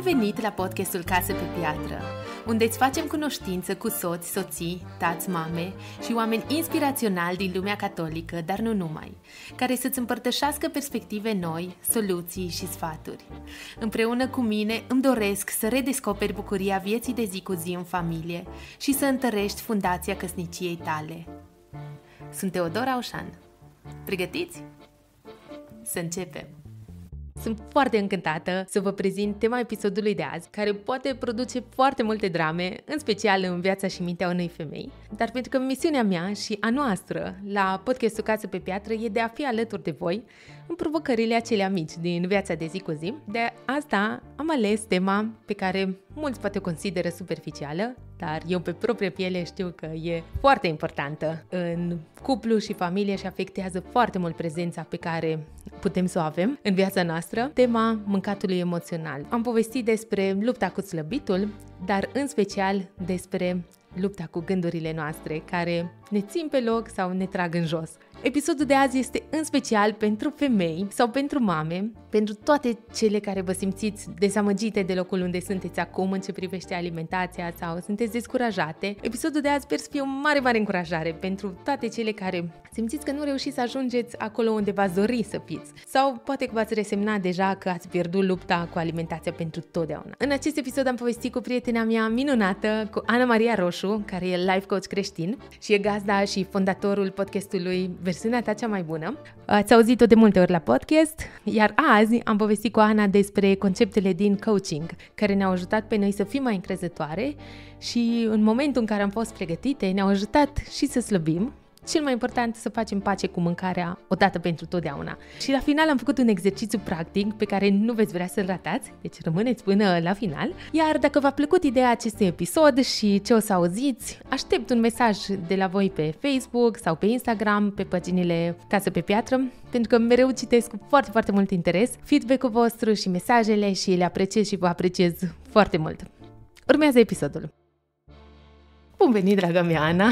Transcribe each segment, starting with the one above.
venit la podcastul Case pe Piatră, unde îți facem cunoștință cu soți, soții, tați, mame și oameni inspiraționali din lumea catolică, dar nu numai, care să-ți împărtășească perspective noi, soluții și sfaturi. Împreună cu mine îmi doresc să redescoperi bucuria vieții de zi cu zi în familie și să întărești fundația căsniciei tale. Sunt Teodora Oșan. Pregătiți? Să începem! Sunt foarte încântată să vă prezint tema episodului de azi, care poate produce foarte multe drame, în special în viața și mintea unei femei, dar pentru că misiunea mea și a noastră la podcastul Casă pe Piatră e de a fi alături de voi în provocările acelea mici din viața de zi cu zi. De asta am ales tema pe care mulți poate consideră superficială, dar eu pe proprie piele știu că e foarte importantă în cuplu și familie și afectează foarte mult prezența pe care putem să o avem în viața noastră, tema mâncatului emoțional. Am povestit despre lupta cu slăbitul, dar în special despre lupta cu gândurile noastre care ne țin pe loc sau ne trag în jos. Episodul de azi este în special pentru femei sau pentru mame, pentru toate cele care vă simțiți dezamăgite de locul unde sunteți acum în ce privește alimentația sau sunteți descurajate. Episodul de azi sper să fie o mare, mare încurajare pentru toate cele care simțiți că nu reușiți să ajungeți acolo unde v-ați dori să fiți. Sau poate că v-ați resemnat deja că ați pierdut lupta cu alimentația pentru totdeauna. În acest episod am povestit cu prietena mea minunată, cu Ana Maria Roșu, care e life coach creștin și e gazda și fondatorul podcastului versiunea ta cea mai bună. Ați auzit-o de multe ori la podcast, iar azi am povestit cu Ana despre conceptele din coaching, care ne-au ajutat pe noi să fim mai încrezătoare și în momentul în care am fost pregătite ne-au ajutat și să slăbim, cel mai important să facem pace cu mâncarea odată pentru totdeauna. Și la final am făcut un exercițiu practic pe care nu veți vrea să-l ratați, deci rămâneți până la final. Iar dacă v-a plăcut ideea acestui episod și ce o să auziți, aștept un mesaj de la voi pe Facebook sau pe Instagram, pe paginile Casă pe Piatră, pentru că mereu citesc cu foarte, foarte mult interes feedback-ul vostru și mesajele și le apreciez și vă apreciez foarte mult. Urmează episodul. Bun venit, draga mea, Ana!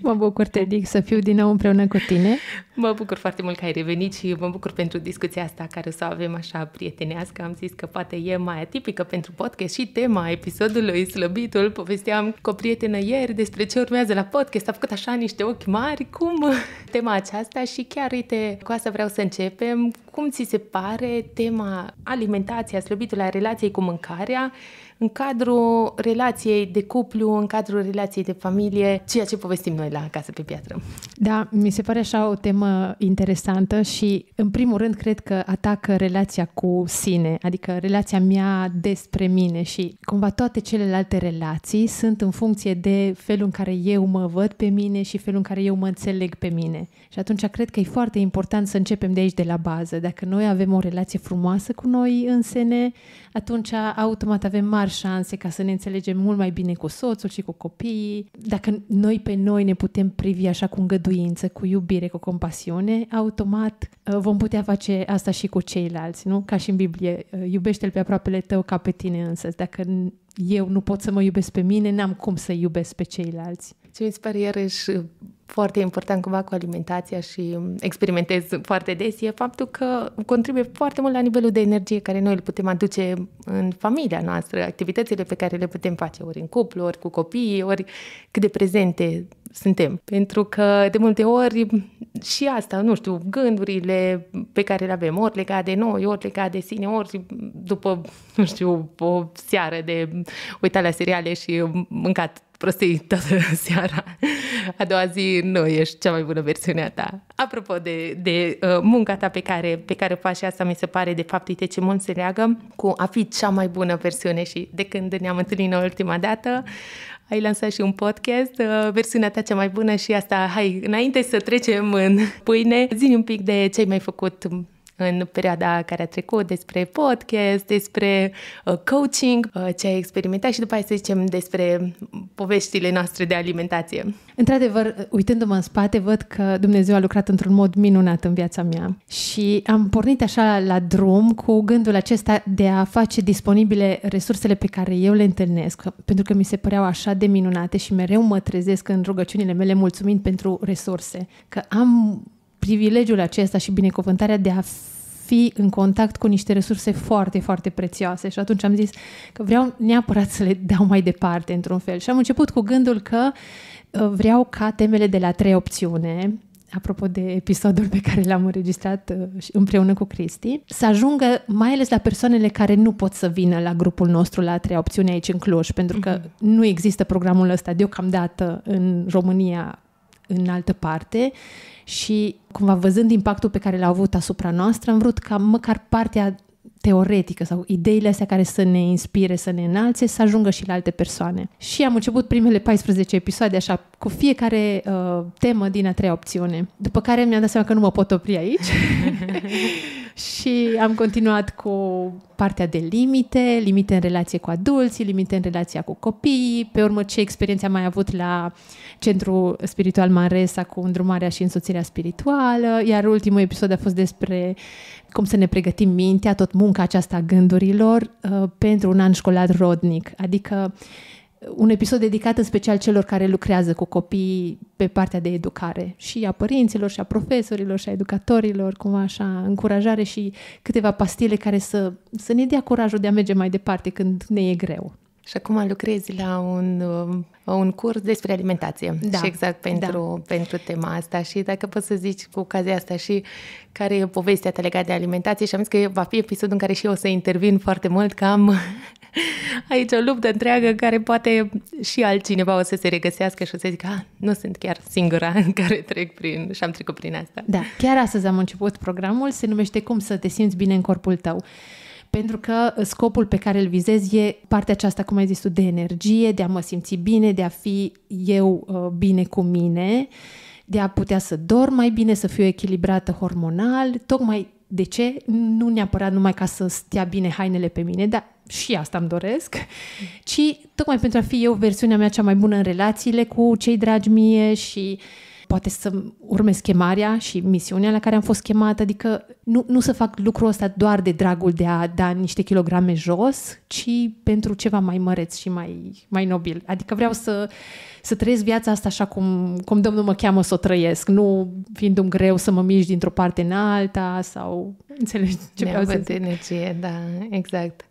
Mă bucur, Tedic, să fiu din nou împreună cu tine. Mă bucur foarte mult că ai revenit și mă bucur pentru discuția asta care o să avem așa prietenească. Am zis că poate e mai atipică pentru podcast și tema episodului Slăbitul. Povesteam cu o prietenă ieri despre ce urmează la podcast. A făcut așa niște ochi mari. Cum tema aceasta și chiar, uite, cu asta vreau să începem. Cum ți se pare tema alimentația, slăbitul a relației cu mâncarea în cadrul relației de cuplu, în cadrul relației de familie, ceea ce povestim noi la Casa pe Piatră? Da, mi se pare așa o temă temă interesantă și, în primul rând, cred că atacă relația cu sine, adică relația mea despre mine și cumva toate celelalte relații sunt în funcție de felul în care eu mă văd pe mine și felul în care eu mă înțeleg pe mine. Și atunci cred că e foarte important să începem de aici, de la bază. Dacă noi avem o relație frumoasă cu noi în sine, atunci automat avem mari șanse ca să ne înțelegem mult mai bine cu soțul și cu copiii. Dacă noi pe noi ne putem privi așa cu îngăduință, cu iubire, cu compasiune, pasiune, automat uh, vom putea face asta și cu ceilalți, nu? Ca și în Biblie, uh, iubește-l pe aproapele tău ca pe tine însă. Dacă eu nu pot să mă iubesc pe mine, n-am cum să iubesc pe ceilalți. Ce mi se pare iarăși uh, foarte important cumva cu alimentația și um, experimentez foarte des e faptul că contribuie foarte mult la nivelul de energie care noi îl putem aduce în familia noastră, activitățile pe care le putem face ori în cuplu, ori cu copiii, ori cât de prezente suntem. Pentru că de multe ori și asta, nu știu, gândurile pe care le avem, ori legat de noi, ori legat de sine, ori după, nu știu, o seară de uitat la seriale și mâncat prostii toată seara. A doua zi nu ești cea mai bună versiune a ta. Apropo de, de uh, munca ta pe care, pe care o faci și asta mi se pare de fapt uite ce mult se leagă cu a fi cea mai bună versiune și de când ne-am întâlnit în ultima dată ai lansat și un podcast, uh, versiunea ta cea mai bună și asta, hai, înainte să trecem în pâine, zi un pic de ce ai mai făcut în perioada care a trecut despre podcast, despre uh, coaching, uh, ce ai experimentat și după aceea să zicem despre poveștile noastre de alimentație. Într-adevăr, uitându-mă în spate, văd că Dumnezeu a lucrat într-un mod minunat în viața mea și am pornit așa la drum cu gândul acesta de a face disponibile resursele pe care eu le întâlnesc, pentru că mi se păreau așa de minunate și mereu mă trezesc în rugăciunile mele mulțumind pentru resurse, că am privilegiul acesta și binecuvântarea de a fi în contact cu niște resurse foarte, foarte prețioase și atunci am zis că vreau neapărat să le dau mai departe într-un fel și am început cu gândul că uh, vreau ca temele de la trei opțiune, apropo de episodul pe care l-am înregistrat uh, împreună cu Cristi, să ajungă mai ales la persoanele care nu pot să vină la grupul nostru la trei opțiune aici în Cluj, pentru că mhm. nu există programul ăsta deocamdată în România în altă parte și cumva văzând impactul pe care l-au avut asupra noastră, am vrut ca măcar partea teoretică sau ideile astea care să ne inspire, să ne înalțe, să ajungă și la alte persoane. Și am început primele 14 episoade așa, cu fiecare uh, temă din a treia opțiune. După care mi-am dat seama că nu mă pot opri aici. și am continuat cu partea de limite, limite în relație cu adulții, limite în relația cu copiii, pe urmă ce experiențe am mai avut la Centrul Spiritual Maresa cu îndrumarea și însoțirea spirituală, iar ultimul episod a fost despre cum să ne pregătim mintea, tot munca aceasta a gândurilor, uh, pentru un an școlar rodnic. Adică un episod dedicat în special celor care lucrează cu copii pe partea de educare și a părinților și a profesorilor și a educatorilor, cumva așa, încurajare și câteva pastile care să, să ne dea curajul de a merge mai departe când ne e greu. Și acum lucrezi la un, uh, un curs despre alimentație da. și exact da. pentru, da. pentru tema asta și dacă poți să zici cu ocazia asta și care e povestea ta legată de alimentație și am zis că va fi episodul în care și eu o să intervin foarte mult, că am aici o luptă întreagă care poate și altcineva o să se regăsească și o să zică, ah, nu sunt chiar singura în care trec prin și am trecut prin asta. Da, chiar astăzi am început programul, se numește Cum să te simți bine în corpul tău. Pentru că uh, scopul pe care îl vizez e partea aceasta, cum ai zis tu, de energie, de a mă simți bine, de a fi eu uh, bine cu mine, de a putea să dorm mai bine, să fiu echilibrată hormonal, tocmai de ce? Nu neapărat numai ca să stea bine hainele pe mine, dar și asta îmi doresc, ci tocmai pentru a fi eu versiunea mea cea mai bună în relațiile cu cei dragi mie și uh, poate să urmez chemarea și misiunea la care am fost chemată, adică nu, nu să fac lucrul ăsta doar de dragul de a da niște kilograme jos, ci pentru ceva mai măreț și mai, mai nobil. Adică vreau să, să trăiesc viața asta așa cum, cum Domnul mă cheamă să o trăiesc, nu fiind un greu să mă mișc dintr-o parte în alta sau înțelegi ce vreau să zic. energie, da, exact.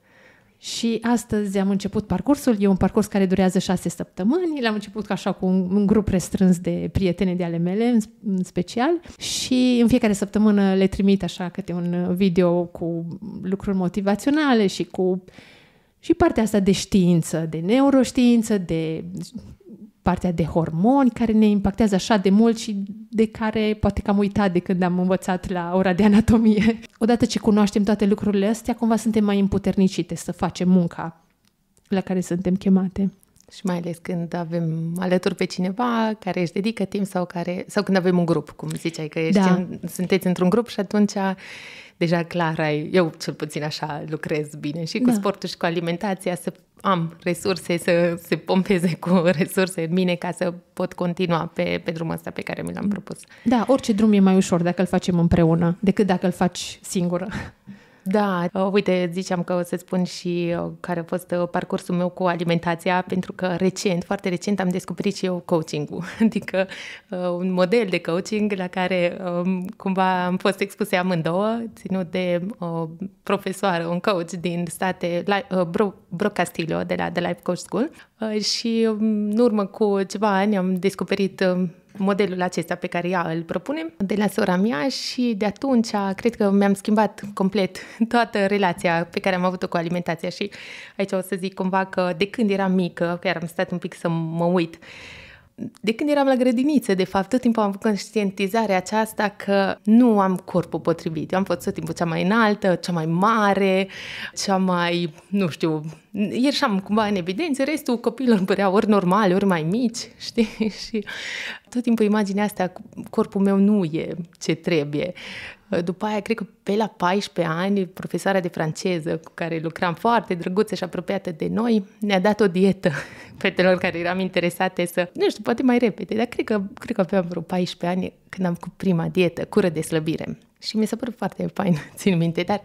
Și astăzi am început parcursul, e un parcurs care durează șase săptămâni, l-am început ca așa cu un, un grup restrâns de prietene de ale mele în, în special și în fiecare săptămână le trimit așa câte un video cu lucruri motivaționale și cu și partea asta de știință, de neuroștiință, de partea de hormoni care ne impactează așa de mult și de care poate că am uitat de când am învățat la ora de anatomie. Odată ce cunoaștem toate lucrurile astea, cumva suntem mai împuternicite să facem munca la care suntem chemate. Și mai ales când avem alături pe cineva care își dedică timp sau, care, sau când avem un grup, cum ziceai, că ești da. în, sunteți într-un grup și atunci deja clar ai, eu cel puțin așa lucrez bine și cu da. sportul și cu alimentația să am resurse, să se pompeze cu resurse în mine ca să pot continua pe, pe drumul ăsta pe care mi l-am mm. propus. Da, orice drum e mai ușor dacă îl facem împreună decât dacă îl faci singură. Da, uh, uite, ziceam că o să spun și uh, care a fost uh, parcursul meu cu alimentația, pentru că recent, foarte recent, am descoperit și eu coaching-ul, adică un model de coaching la care um, cumva am fost expuse amândouă, ținut de o profesoară, un coach din state, Bro, Bro Castillo, de la The Life Coach School și um, în urmă cu ceva ani am descoperit um, modelul acesta pe care ea îl propune de la sora mea și de atunci cred că mi-am schimbat complet toată relația pe care am avut-o cu alimentația și aici o să zic cumva că de când eram mică, chiar am stat un pic să mă uit de când eram la grădiniță, de fapt, tot timpul am avut conștientizarea aceasta că nu am corpul potrivit. Eu am fost tot timpul cea mai înaltă, cea mai mare, cea mai, nu știu, ieșeam cumva în evidență, restul copiilor păreau ori normal, ori mai mici, știi? Și tot timpul imaginea asta, corpul meu nu e ce trebuie. Uh, după aia, cred că pe la 14 ani, profesoara de franceză cu care lucram foarte drăguță și apropiată de noi, ne-a dat o dietă fetelor care eram interesate să... Nu știu, poate mai repede, dar cred că, cred că aveam vreo 14 ani când am cu prima dietă, cură de slăbire. Și mi s-a părut foarte fain, țin minte, dar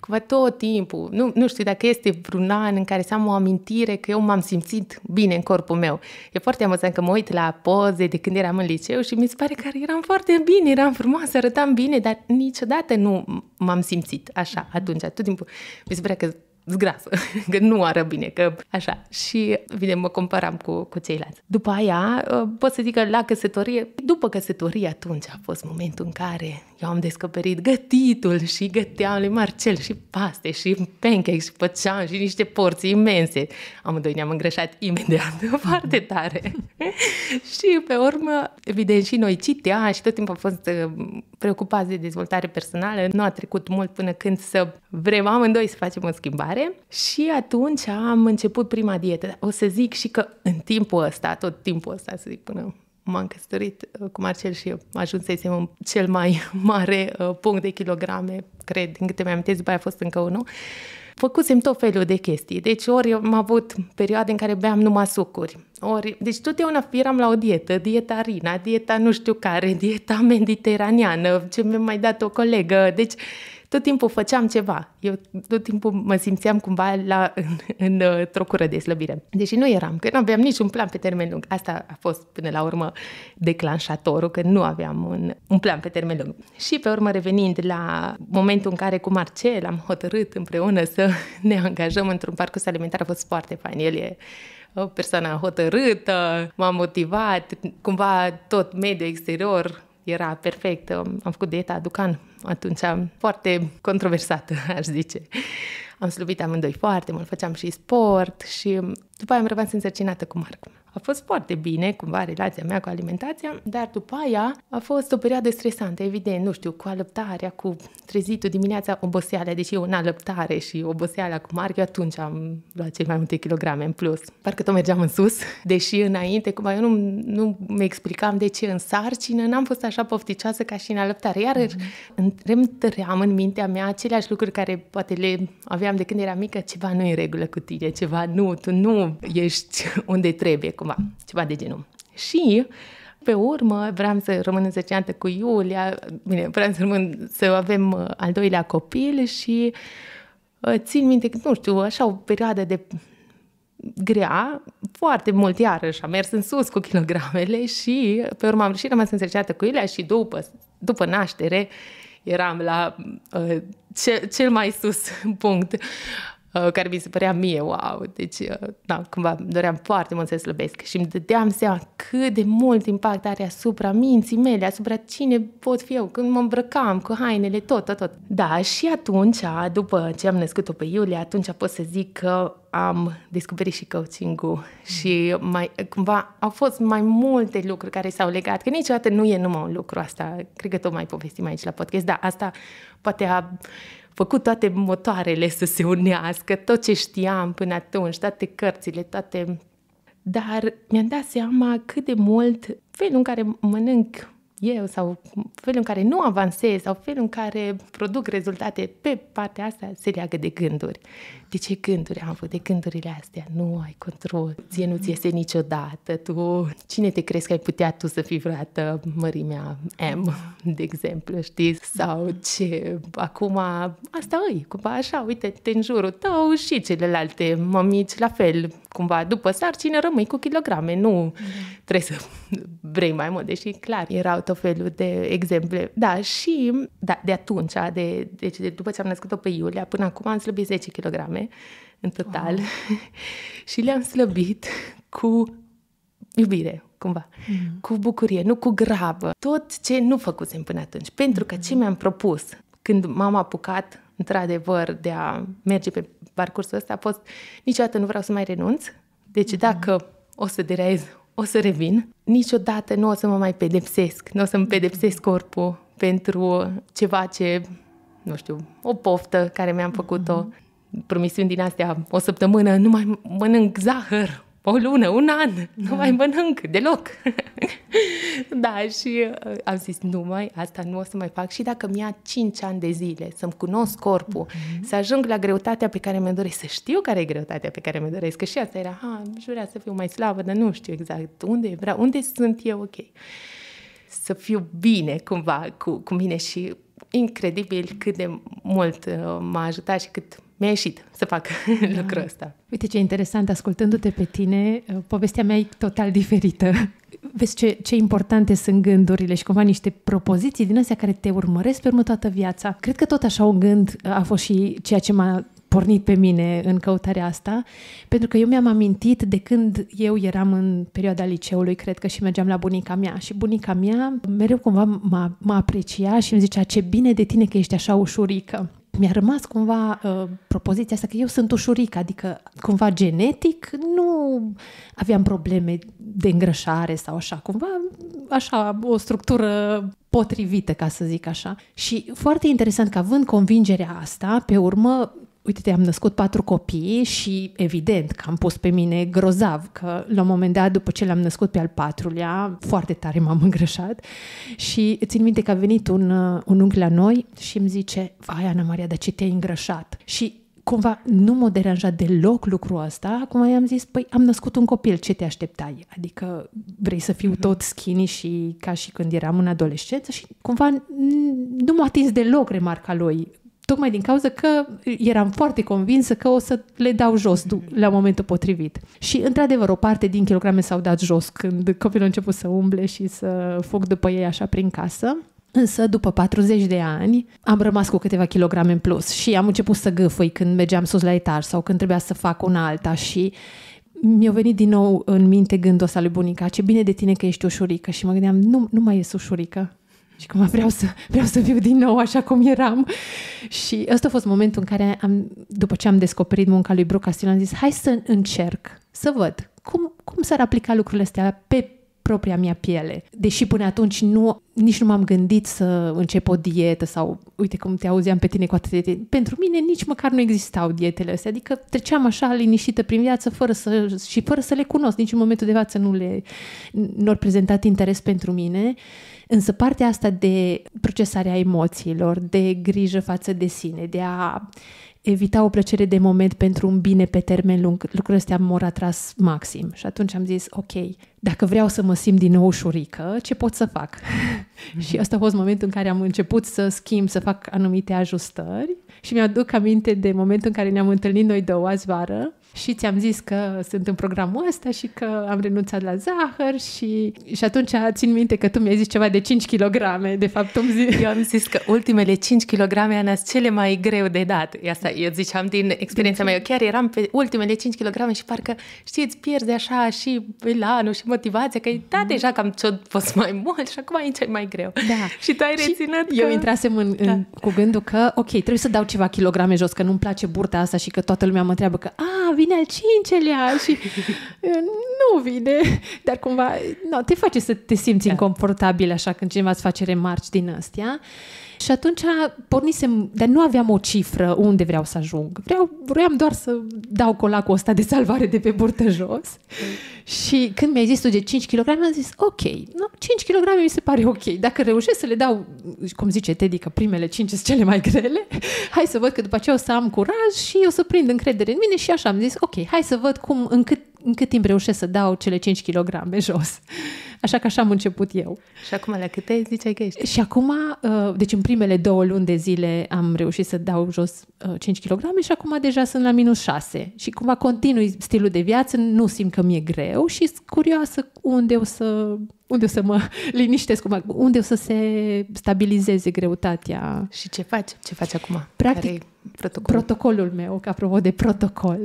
cumva tot timpul, nu, nu știu dacă este vreun an în care să am o amintire că eu m-am simțit bine în corpul meu. E foarte amuzant că mă uit la poze de când eram în liceu și mi se pare că eram foarte bine, eram frumoasă, arătam bine, dar niciodată nu m-am simțit așa atunci. Tot timpul mi se pare că zgrasă, că nu ară bine, că așa. Și, bine, mă comparam cu, cu ceilalți. După aia, ă, pot să zic că la căsătorie, după căsătorie atunci a fost momentul în care eu am descoperit gătitul și găteam lui Marcel și paste și pancakes și făceam și niște porții imense. Amândoi ne-am îngreșat imediat, foarte tare. și pe urmă, evident, și noi citeam și tot timpul a fost ă, preocupați de dezvoltare personală, nu a trecut mult până când să vrem amândoi să facem o schimbare și atunci am început prima dietă. O să zic și că în timpul ăsta, tot timpul ăsta să zic până m-am căsătorit uh, cu Marcel și ajunsesem în cel mai mare uh, punct de kilograme, cred, din câte mi-am după aia a fost încă unul. Făcusem tot felul de chestii. Deci ori am avut perioade în care beam numai sucuri, ori... Deci totdeauna eram la o dietă, dieta Rina, dieta nu știu care, dieta mediteraneană, ce mi-a mai dat o colegă. Deci tot timpul făceam ceva. Eu tot timpul mă simțeam cumva la, în, în, uh, într-o cură de slăbire. Deși nu eram, că nu aveam niciun plan pe termen lung. Asta a fost până la urmă declanșatorul, că nu aveam un, un plan pe termen lung. Și pe urmă revenind la momentul în care cu Marcel am hotărât împreună să ne angajăm într-un parcurs alimentar, a fost foarte fain. El e o persoană hotărâtă, m-a motivat, cumva tot mediul exterior era perfect. Am făcut dieta Ducan atunci, foarte controversată, aș zice. Am slubit amândoi foarte mult, făceam și sport și după aia am rămas însărcinată cu Marc a fost foarte bine, cumva, relația mea cu alimentația, dar după aia a fost o perioadă stresantă, evident, nu știu, cu alăptarea, cu trezitul dimineața, oboseala, deși eu în alăptare și oboseala cu mari, eu atunci am luat cei mai multe kilograme în plus. Parcă tot mergeam în sus, deși înainte, cumva, eu nu, nu mi explicam de ce în sarcină n-am fost așa pofticioasă ca și în alăptare. Iar mm-hmm. întream în mintea mea aceleași lucruri care poate le aveam de când eram mică, ceva nu e în regulă cu tine, ceva nu, tu nu ești unde trebuie, cumva, ceva de genul. Și pe urmă vreau să rămân însărcinată cu Iulia, bine, vreau să rămân, să avem uh, al doilea copil și uh, țin minte, nu știu, așa o perioadă de grea, foarte mult iarăși a mers în sus cu kilogramele și pe urmă am și rămas însărcinată cu Iulia și după, după naștere eram la uh, ce, cel mai sus punct Uh, care mi se părea mie, wow, deci, da, cumva doream foarte mult să slăbesc și îmi dădeam seama cât de mult impact are asupra minții mele, asupra cine pot fi eu, când mă îmbrăcam cu hainele, tot, tot, tot. Da, și atunci, după ce am născut-o pe Iulia, atunci pot să zic că am descoperit și coaching-ul și mai, cumva au fost mai multe lucruri care s-au legat, că niciodată nu e numai un lucru asta, cred că tot mai povestim aici la podcast, da, asta poate a făcut toate motoarele să se unească, tot ce știam până atunci, toate cărțile, toate... Dar mi-am dat seama cât de mult felul în care mănânc eu sau felul în care nu avansez sau felul în care produc rezultate pe partea asta se leagă de gânduri de ce gânduri am avut, de gândurile astea, nu ai control, ție nu ți iese niciodată, tu, cine te crezi că ai putea tu să fii vreodată mărimea M, de exemplu, știi, sau ce, acum, asta e, cumva așa, uite, te în jurul tău și celelalte mămici, la fel, cumva, după sarcină rămâi cu kilograme, nu trebuie să vrei mai mult, deși clar, erau tot felul de exemple. Da, și da, de atunci, de, deci de, după ce am născut-o pe Iulia, până acum am slăbit 10 kg în total wow. și le-am slăbit cu iubire, cumva, mm. cu bucurie, nu cu grabă. Tot ce nu făcusem până atunci, pentru că mhm. ce mi-am propus când m-am apucat, într-adevăr, de a merge pe parcursul ăsta a fost niciodată nu vreau să mai renunț, deci mm. dacă o să derez, o să revin, niciodată nu o să mă mai pedepsesc, nu o să-mi mhm. pedepsesc corpul pentru ceva ce, nu știu, o poftă care mi-am mhm. făcut-o. Mm promisiuni din astea, o săptămână, nu mai mănânc zahăr, o lună, un an, nu da. mai mănânc deloc. da, și uh, am zis, nu mai, asta nu o să mai fac. Și dacă mi-a 5 ani de zile să-mi cunosc corpul, mm-hmm. să ajung la greutatea pe care mi-o doresc, să știu care e greutatea pe care mi-o doresc, că și asta era, ha, jurea să fiu mai slabă, dar nu știu exact unde vreau, unde sunt eu, ok. Să fiu bine cumva cu, cu mine și incredibil cât de mult uh, m-a ajutat și cât mi-a ieșit să fac da. lucrul ăsta. Uite ce interesant, ascultându-te pe tine, uh, povestea mea e total diferită. Vezi ce, ce importante sunt gândurile și cumva niște propoziții din astea care te urmăresc pe urmă toată viața. Cred că tot așa un gând uh, a fost și ceea ce m-a pornit pe mine în căutarea asta, pentru că eu mi-am amintit de când eu eram în perioada liceului, cred că și mergeam la bunica mea și bunica mea mereu cumva m-a aprecia și îmi zicea ce bine de tine că ești așa ușurică mi-a rămas cumva uh, propoziția asta că eu sunt ușurică, adică cumva genetic nu aveam probleme de îngrășare sau așa, cumva așa o structură potrivită, ca să zic așa. Și foarte interesant că având convingerea asta, pe urmă uite, te am născut patru copii și evident că am pus pe mine grozav, că la un moment dat, după ce l-am născut pe al patrulea, foarte tare m-am îngrășat și țin minte că a venit un, uh, un unchi la noi și îmi zice, vai Ana Maria, de ce te-ai îngrășat? Și cumva nu m-a deranjat deloc lucrul ăsta, acum i-am zis, păi am născut un copil, ce te așteptai? Adică vrei să fiu mhm. tot skinny și ca și când eram în adolescență și cumva nu m-a atins deloc remarca lui tocmai din cauza că eram foarte convinsă că o să le dau jos mhm. la momentul potrivit. Și, într-adevăr, o parte din kilograme s-au dat jos când copilul a început să umble și să fug după ei așa prin casă. Însă, după 40 de ani, am rămas cu câteva kilograme în plus și am început să gâfui când mergeam sus la etaj sau când trebuia să fac una alta și mi-a venit din nou în minte gândul ăsta lui bunica, ce bine de tine că ești ușurică și mă gândeam, nu, nu mai ești ușurică, și cum vreau să, vreau să fiu din nou așa cum eram. Și ăsta a fost momentul în care, am, după ce am descoperit munca lui Brooke Castillo, am zis, hai să încerc, să văd cum, cum s-ar aplica lucrurile astea pe propria mea piele. Deși până atunci nu, nici nu m-am gândit să încep o dietă sau, uite cum te auzeam pe tine cu atâtea diete. Pentru mine nici măcar nu existau dietele astea, adică treceam așa liniștită prin viață fără să, și fără să le cunosc. Nici în momentul de față nu le nu au prezentat interes pentru mine. Însă partea asta de procesarea emoțiilor, de grijă față de sine, de a evita o plăcere de moment pentru un bine pe termen lung, lucrurile astea m-au atras maxim. Și atunci am zis, ok, dacă vreau să mă simt din nou ușurică, ce pot să fac? și asta a fost momentul în care am început să schimb, să fac anumite ajustări și mi-aduc aminte de momentul în care ne-am întâlnit noi două azi vară și ți-am zis că sunt în programul ăsta și că am renunțat la zahăr și, și atunci țin minte că tu mi-ai zis ceva de 5 kg, de fapt tu zi... Eu am zis că ultimele 5 kg ana cele mai greu de dat. Asta eu ziceam din experiența mea. Eu chiar eram pe ultimele 5 kg și parcă, știi, îți pierzi așa și elanul și motivația că da, mhm. deja cam ce fost mai mult și acum aici e mai greu. Da. și tu ai reținut și că... Eu intrasem în, da. cu gândul că, ok, trebuie să dau ceva kilograme jos, că nu-mi place burta asta și că toată lumea mă întreabă că, a, vii vine al cincelea și uh, nu vine. Dar cumva, no, te face să te simți da. inconfortabil așa când cineva îți face remarci din astea. Uh, și atunci pornisem, dar nu aveam o cifră unde vreau să ajung. Vreau, vreau doar să dau colacul ăsta de salvare de pe burtă jos. Mm. Și când mi-ai zis tu de 5 kg, am zis, ok, no, 5 kg mi se pare ok. Dacă reușesc să le dau, cum zice Teddy, că primele 5 sunt cele mai grele, hai să văd că după aceea o să am curaj și o să prind încredere în mine și așa am zis, ok, hai să văd cum, în cât în cât timp reușesc să dau cele 5 kg jos. Așa că așa am început eu. Și acum la câte ziceai că ești? Și acum, uh, deci în primele două luni de zile am reușit să dau jos 5 uh, kg și acum deja sunt la minus 6. Și a continui stilul de viață, nu simt că mi-e greu și sunt curioasă unde o să unde o să mă liniștesc, unde o să se stabilizeze greutatea. Și ce faci? Ce faci acum? Practic, protocolul? protocolul meu, că apropo de protocol,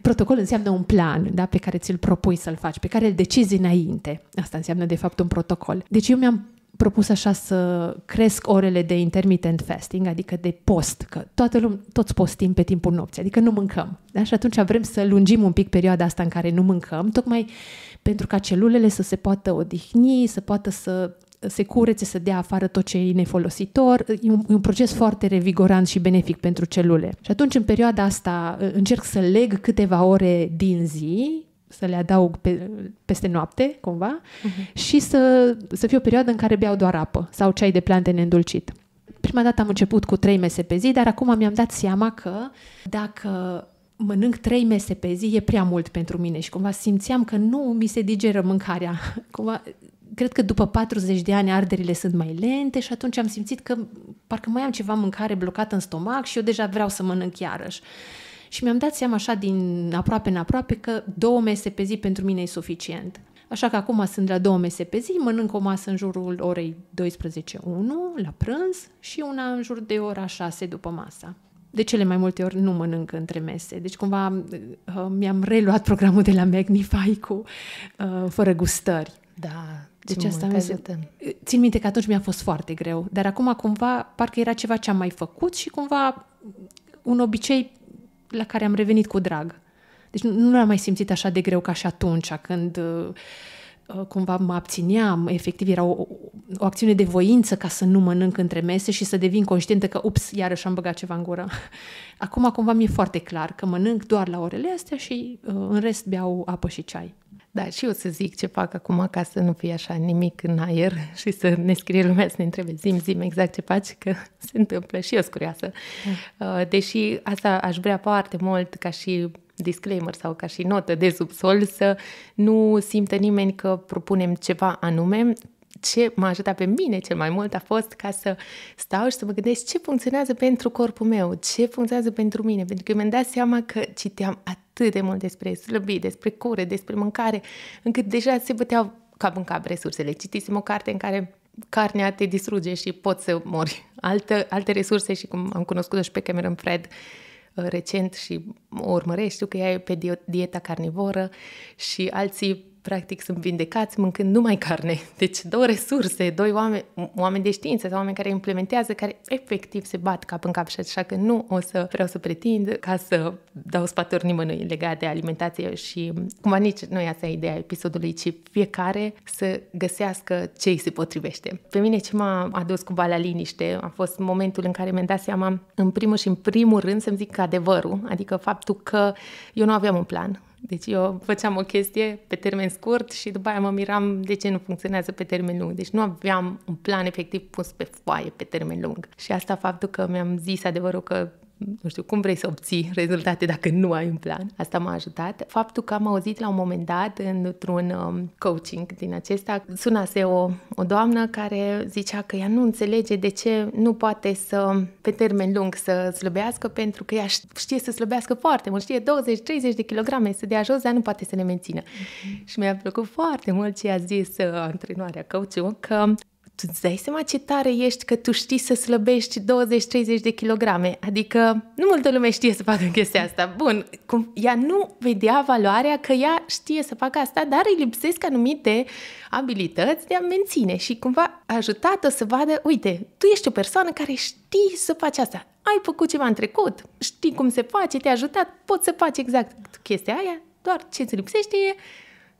protocol înseamnă un plan da, pe care ți-l propui să-l faci, pe care îl decizi înainte. Asta înseamnă, de fapt, un protocol. Deci eu mi-am propus așa să cresc orele de intermittent fasting, adică de post, că toată lume, toți postim pe timpul nopții, adică nu mâncăm. Da? Și atunci vrem să lungim un pic perioada asta în care nu mâncăm, tocmai pentru ca celulele să se poată odihni, să poată să se curețe, să dea afară tot ce e nefolositor. E un, e un proces foarte revigorant și benefic pentru celule. Și atunci, în perioada asta, uh, încerc să leg câteva ore din zi, să le adaug pe, peste noapte, cumva, uh-huh. și să, să fie o perioadă în care beau doar apă sau ceai de plante neîndulcit. Prima dată am început cu trei mese pe zi, dar acum mi-am dat seama că dacă mănânc trei mese pe zi e prea mult pentru mine și cumva simțeam că nu mi se digeră mâncarea. Cumva, cred că după 40 de ani arderile sunt mai lente și atunci am simțit că parcă mai am ceva mâncare blocată în stomac și eu deja vreau să mănânc iarăși. Și mi-am dat seama așa din aproape în aproape că două mese pe zi pentru mine e suficient. Așa că acum sunt la două mese pe zi, mănânc o masă în jurul orei 12.1 la prânz și una în jur de ora 6 după masa de cele mai multe ori nu mănânc între mese. Deci cumva uh, uh, mi-am reluat programul de la Magnify cu uh, fără gustări. Da, deci asta mi se... Uh, țin minte că atunci mi-a fost foarte greu, dar acum cumva parcă era ceva ce am mai făcut și cumva un obicei la care am revenit cu drag. Deci nu, nu l-am mai simțit așa de greu ca și atunci, când uh, Uh, cumva mă abțineam, efectiv era o, o acțiune de voință ca să nu mănânc între mese și să devin conștientă că, ups, iarăși am băgat ceva în gură. Acum cumva mi-e foarte clar că mănânc doar la orele astea și uh, în rest beau apă și ceai. Da, și eu să zic ce fac acum ca să nu fie așa nimic în aer și să ne scrie lumea să ne întrebe zim, zim exact ce faci, că se întâmplă și eu curioasă. Da. Uh, deși asta aș vrea foarte mult ca și disclaimer sau ca și notă de subsol să nu simte nimeni că propunem ceva anume. Ce m-a ajutat pe mine cel mai mult a fost ca să stau și să mă gândesc ce funcționează pentru corpul meu, ce funcționează pentru mine, pentru că mi-am dat seama că citeam atât de mult despre slăbit, despre cure, despre mâncare, încât deja se băteau cap în cap resursele. Citisem o carte în care carnea te distruge și poți să mori. Alte, alte resurse și cum am cunoscut-o și pe Cameron Fred, uh, recent și o urmărești, știu că ea e pe dieta carnivoră și alții practic sunt vindecați mâncând numai carne. Deci două resurse, doi oameni, oameni de știință sau oameni care implementează, care efectiv se bat cap în cap și așa că nu o să vreau să pretind ca să dau sfaturi nimănui legat de alimentație și cumva nici nu e asta ideea episodului, ci fiecare să găsească ce îi se potrivește. Pe mine ce m-a adus cumva la liniște a fost momentul în care mi-am dat seama, în primul și în primul rând, să-mi zic adevărul, adică faptul că eu nu aveam un plan, deci eu făceam o chestie pe termen scurt și după aia mă miram de ce nu funcționează pe termen lung. Deci nu aveam un plan efectiv pus pe foaie pe termen lung. Și asta faptul că mi-am zis adevărul că nu știu, cum vrei să obții rezultate dacă nu ai un plan. Asta m-a ajutat. Faptul că am auzit la un moment dat într-un um, coaching din acesta, sunase o, o doamnă care zicea că ea nu înțelege de ce nu poate să, pe termen lung, să slăbească, pentru că ea știe să slăbească foarte mult, știe 20-30 de kilograme să dea jos, dar nu poate să le mențină. Mm-hmm. Și mi-a plăcut foarte mult ce a zis uh, antrenoarea coaching că tu îți dai seama ce tare ești că tu știi să slăbești 20-30 de kilograme. Adică nu multă lume știe să facă chestia asta. Bun, cum ea nu vedea valoarea că ea știe să facă asta, dar îi lipsesc anumite abilități de a menține și cumva ajutată să vadă, uite, tu ești o persoană care știi să faci asta. Ai făcut ceva în trecut, știi cum se face, te-a ajutat, poți să faci exact chestia aia, doar ce îți lipsește e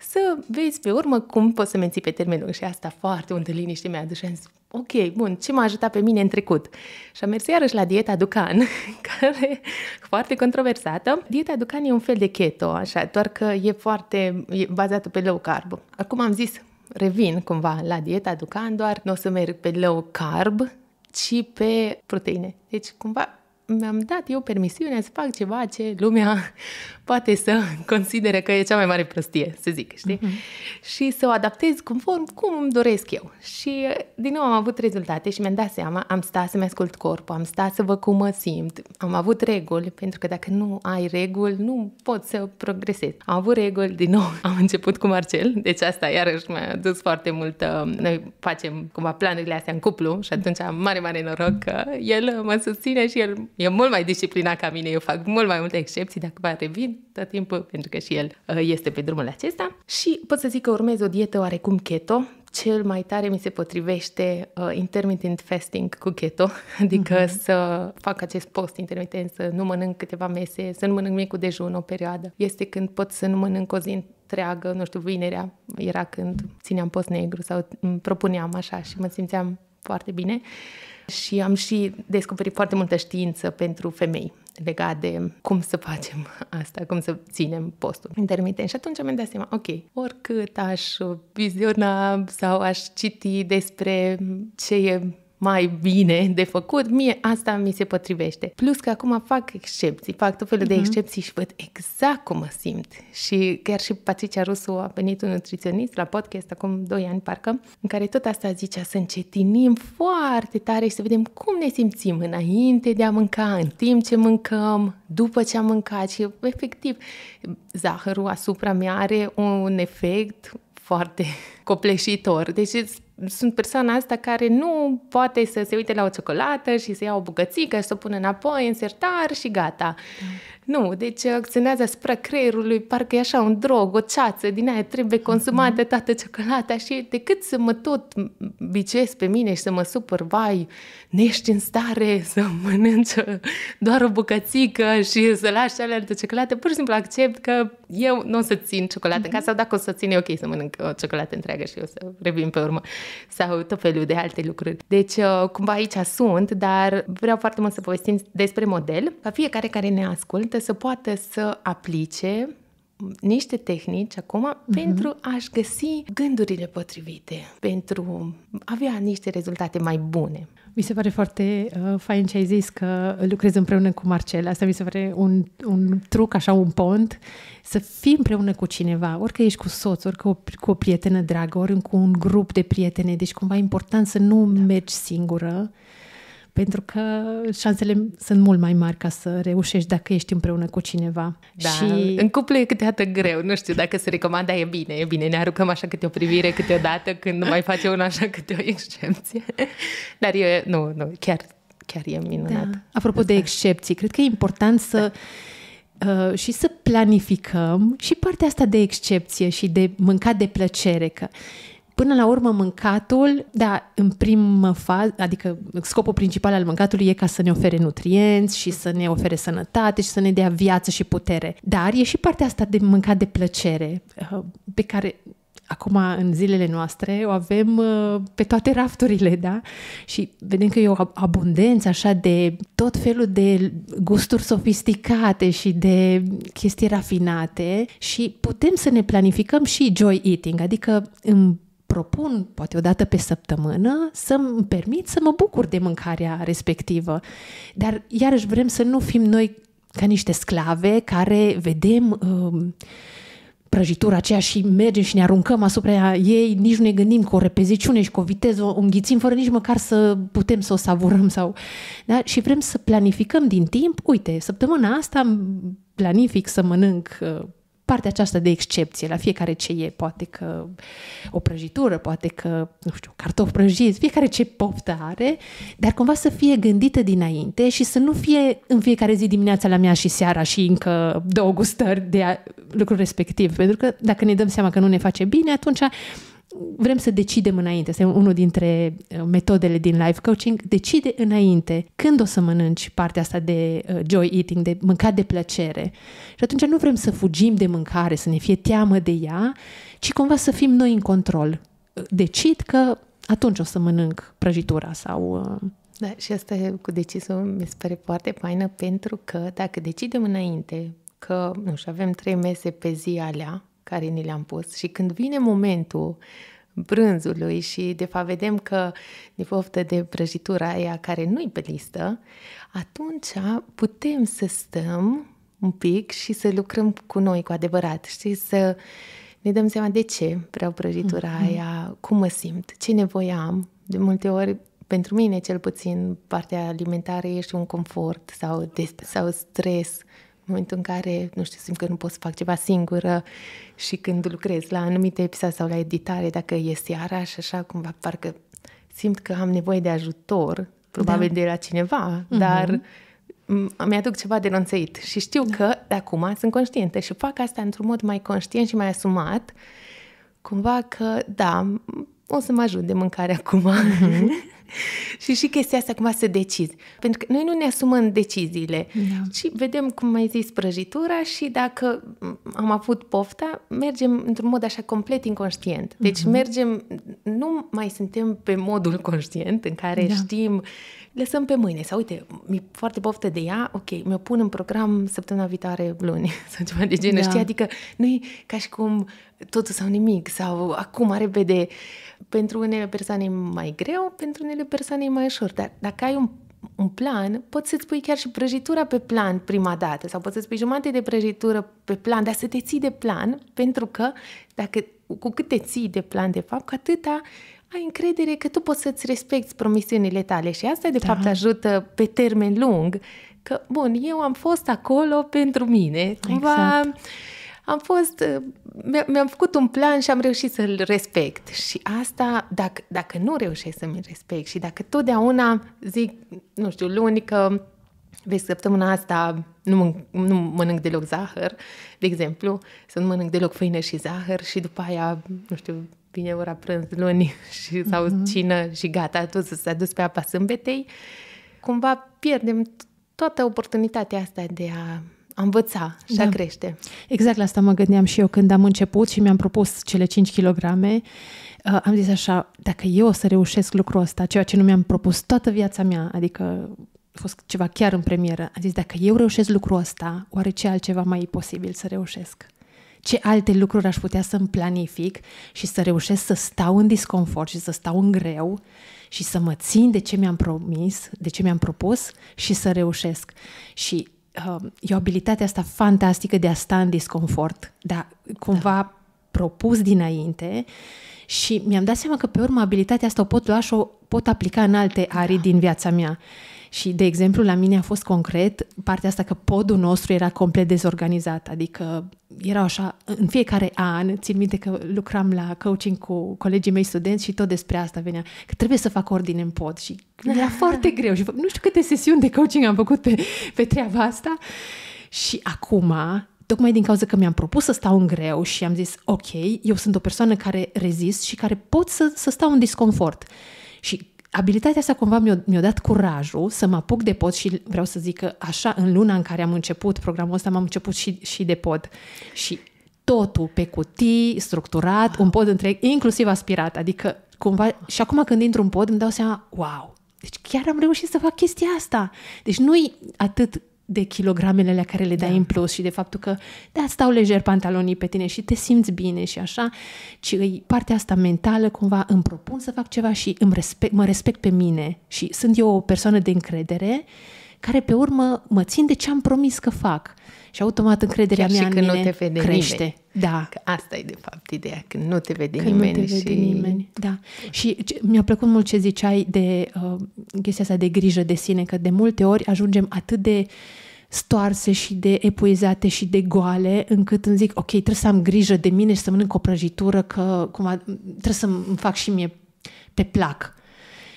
să vezi pe urmă cum poți să menții pe termen lung. Și asta foarte multă liniște mi-a adus și am zis, ok, bun, ce m-a ajutat pe mine în trecut? Și am mers iarăși la dieta Ducan, care foarte controversată. Dieta Ducan e un fel de keto, așa, doar că e foarte e bazată pe low carb. Acum am zis, revin cumva la dieta Ducan, doar nu o să merg pe low carb, ci pe proteine. Deci, cumva, mi-am dat eu permisiunea să fac ceva ce lumea poate să considere că e cea mai mare prostie, să zic, știi? Uh-huh. Și să o adaptez conform cum îmi doresc eu. Și din nou am avut rezultate și mi-am dat seama, am stat să-mi ascult corpul, am stat să văd cum mă simt, am avut reguli, pentru că dacă nu ai reguli, nu poți să progresezi. Am avut reguli, din nou am început cu Marcel, deci asta iarăși mi-a dus foarte mult. Uh, noi facem cumva planurile astea în cuplu și atunci am mare, mare noroc că el mă susține și el E mult mai disciplinat ca mine, eu fac mult mai multe excepții, dacă mai revin tot timpul, pentru că și el uh, este pe drumul acesta. Și pot să zic că urmez o dietă oarecum keto, cel mai tare mi se potrivește uh, intermittent fasting cu keto, adică uh-huh. să fac acest post intermitent, să nu mănânc câteva mese, să nu mănânc micul dejun o perioadă. Este când pot să nu mănânc o zi întreagă, nu știu, vinerea era când țineam post negru sau îmi mm, propuneam așa și mă simțeam foarte bine. Uh, și am și descoperit foarte multă știință pentru femei legat de cum să facem asta, cum să ținem postul intermitent. Și atunci am dat seama, ok, oricât aș viziona sau aș citi despre ce e mai bine de făcut, mie asta mi se potrivește. Plus că acum fac excepții, fac tot felul uh-huh. de mhm. excepții și văd exact cum mă simt. Și chiar și Patricia Rusu a venit un nutriționist la podcast acum 2 ani, parcă, în care tot asta zicea să încetinim foarte tare și să vedem cum ne simțim înainte de a mânca, în timp ce mâncăm, după ce am mâncat și efectiv zahărul asupra mea are un efect foarte copleșitor. Deci sunt persoana asta care nu poate să se uite la o ciocolată și să ia o bucățică și să o pună înapoi în sertar și gata. Mm. Nu, deci uh, acționează asupra creierului, parcă e așa un drog, o ceață din aia, trebuie mhm. consumată toată ciocolata și decât să mă tot bicesc pe mine și să mă supăr, vai, nu ești în stare să mănânci uh, doar o bucățică și să lași alea de ciocolată, pur și simplu accept că eu nu o să țin ciocolată în mhm. casă sau dacă o să țin, e ok să mănânc o uh, ciocolată întreagă și eu să revin pe urmă sau tot felul de alte lucruri. Deci, cumva aici sunt, dar vreau foarte mult să povestim despre model, ca fiecare care ne ascult pregătită să poată să aplice niște tehnici acum uh-huh. pentru a-și găsi gândurile potrivite, pentru a avea niște rezultate mai bune. Mi se pare foarte uh, fain ce ai zis că lucrezi împreună cu Marcel. Asta mi se pare un, un truc, așa, un pont, să fii împreună cu cineva, orică ești cu soț, orică o, cu o prietenă dragă, ori cu un grup de prietene. Deci cumva e important să nu da. mergi singură pentru că șansele sunt mult mai mari ca să reușești dacă ești împreună cu cineva. Da, și... în cuplu e câteodată greu, nu știu dacă se recomandă. e bine, e bine, ne aruncăm așa câte o privire câteodată când mai face una așa câte o excepție. Dar eu nu, nu, chiar, chiar e minunat. Da. Apropo Asta. de excepții, cred că e important să... Da uh, și să planificăm și partea asta de excepție și de mâncat de plăcere, că Până la urmă, mâncatul, da, în primă fază, adică scopul principal al mâncatului e ca să ne ofere nutrienți și să ne ofere sănătate și să ne dea viață și putere. Dar e și partea asta de mâncat de plăcere, uh, pe care acum în zilele noastre o avem uh, pe toate rafturile, da? Și vedem că e o abundență așa de tot felul de gusturi sofisticate și de chestii rafinate și putem să ne planificăm și joy eating, adică în propun, poate o dată pe săptămână, să îmi permit să mă bucur de mâncarea respectivă. Dar iarăși vrem să nu fim noi ca niște sclave care vedem uh, prăjitura aceea și mergem și ne aruncăm asupra ei, nici nu ne gândim cu o repeziciune și cu o viteză, o înghițim fără nici măcar să putem să o savurăm sau... Da? Și vrem să planificăm din timp, uite, săptămâna asta planific să mănânc uh, partea aceasta de excepție, la fiecare ce e, poate că o prăjitură, poate că, nu știu, cartof prăjit fiecare ce poftă are, dar cumva să fie gândită dinainte și să nu fie în fiecare zi dimineața la mea și seara și încă două gustări de lucruri respectiv. Pentru că dacă ne dăm seama că nu ne face bine, atunci vrem să decidem înainte. Este unul dintre uh, metodele din life coaching. Decide înainte când o să mănânci partea asta de uh, joy eating, de mâncat de plăcere. Și atunci nu vrem să fugim de mâncare, să ne fie teamă de ea, ci cumva să fim noi în control. Uh, decid că atunci o să mănânc prăjitura sau... Da, și asta cu decisul mi se pare foarte faină pentru că dacă decidem înainte că, nu știu, avem trei mese pe zi alea, care ni le-am pus și când vine momentul brânzului și de fapt vedem că ne poftă de prăjitura aia care nu-i pe listă, atunci putem să stăm un pic și să lucrăm cu noi cu adevărat, știi, să ne dăm seama de ce vreau prăjitura mm-hmm. aia, cum mă simt, ce nevoie am. De multe ori, pentru mine cel puțin, partea alimentară e și un confort sau, de, sau stres momentul în care, nu știu, simt că nu pot să fac ceva singură și când lucrez la anumite episoade sau la editare, dacă e seara și așa, cumva, parcă simt că am nevoie de ajutor, probabil da. de la cineva, mm-hmm. dar mm, mi-aduc ceva de nonțăit și știu da. că de acum sunt conștientă și fac asta într-un mod mai conștient și mai asumat, cumva că, da, o să mă ajut de mâncare acum. Mm-hmm. și și chestia asta cumva să decizi. Pentru că noi nu ne asumăm deciziile, da. ci vedem, cum mai zis, prăjitura și dacă am avut pofta, mergem într-un mod așa complet inconștient. Deci uh-huh. mergem, nu mai suntem pe modul conștient în care da. știm lăsăm pe mâine. Sau uite, mi foarte poftă de ea, ok, mi-o pun în program săptămâna viitoare luni sau ceva de genul, da. știi? Adică nu e ca și cum totul sau nimic sau acum, repede. Pentru unele persoane e mai greu, pentru unele persoane e mai ușor. Dar dacă ai un un plan, poți să-ți pui chiar și prăjitura pe plan prima dată sau poți să-ți pui jumate de prăjitură pe plan, dar să te ții de plan, pentru că dacă, cu cât te ții de plan, de fapt, cu atâta uh, ai încredere că tu poți să-ți respecti promisiunile tale și asta de da. fapt ajută pe termen lung că, bun, eu am fost acolo pentru mine. Cumva exact. am fost, uh, mi-am făcut un plan și am reușit să-l respect. Și asta, dacă, dacă nu reușesc să-mi respect și dacă totdeauna zic, nu știu, luni că vezi, săptămâna asta nu, mân- nu mănânc deloc zahăr, de exemplu, să nu mănânc deloc făină și zahăr și după aia, nu știu, vine ora prânz luni și, sau uh-huh. cină și gata, atunci să s-a dus pe apa sâmbetei, cumva pierdem toată oportunitatea asta de a a învăța și da. a crește. Exact la asta mă gândeam și eu când am început și mi-am propus cele 5 kg. Uh, am zis așa, dacă eu o să reușesc lucrul ăsta, ceea ce nu mi-am propus toată viața mea, adică a fost ceva chiar în premieră, am zis, dacă eu reușesc lucrul ăsta, oare ce altceva mai e posibil să reușesc? ce alte lucruri aș putea să-mi planific și să reușesc să stau în disconfort și să stau în greu și să mă țin de ce mi-am promis, de ce mi-am propus și să reușesc. Și uh, e o abilitate asta fantastică de a sta în disconfort, dar cumva da propus dinainte și mi-am dat seama că pe urmă abilitatea asta o pot lua și o pot aplica în alte arii da. din viața mea. Și, de exemplu, la mine a fost concret partea asta că podul nostru era complet dezorganizat, adică erau așa, în fiecare an, țin minte că lucram la coaching cu colegii mei studenți și tot despre asta venea, că trebuie să fac ordine în pod și era foarte greu și nu știu câte sesiuni de coaching am făcut pe, pe treaba asta și acum tocmai din cauza că mi-am propus să stau în greu și am zis, ok, eu sunt o persoană care rezist și care pot să, să stau în disconfort. Și abilitatea asta cumva mi-a, mi dat curajul să mă apuc de pod și vreau să zic că așa, în luna în care am început programul ăsta, m-am început și, și de pod. Și totul pe cutii, structurat, wow. un pod întreg, inclusiv aspirat. Adică, cumva, și acum când intru în pod, îmi dau seama, wow, deci chiar am reușit să fac chestia asta. Deci nu-i atât de kilogramele alea care le dai da. în plus și de faptul că da, stau lejer pantalonii pe tine și te simți bine și așa, ci e partea asta mentală cumva îmi propun să fac ceva și îmi respect, mă respect pe mine și sunt eu o persoană de încredere uh, care pe urmă mă țin de ce am promis că fac. Și automat încrederea Chiar mea și în mine nu te vede crește. Nimeni. Da. Că asta e de fapt ideea, că nu te vede când nimeni. Nu te vede și... nimeni. Da. Și mi-a plăcut mult ce ziceai de uh, chestia asta de grijă de sine, că de multe ori ajungem atât de stoarse și de epuizate și de goale, încât îmi zic, ok, trebuie să am grijă de mine și să mănânc o prăjitură, că cumva, trebuie să-mi fac și mie pe plac.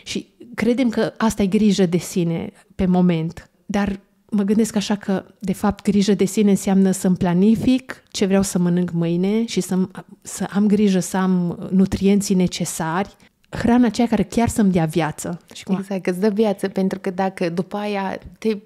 Și credem că asta e grijă de sine pe moment, dar mă gândesc așa că, de fapt, grijă de sine înseamnă să-mi planific ce vreau să mănânc mâine și să, să am grijă să am nutrienții necesari, hrana aceea care chiar să-mi dea viață. Și cum... Exact, că îți dă viață, pentru că dacă după aia te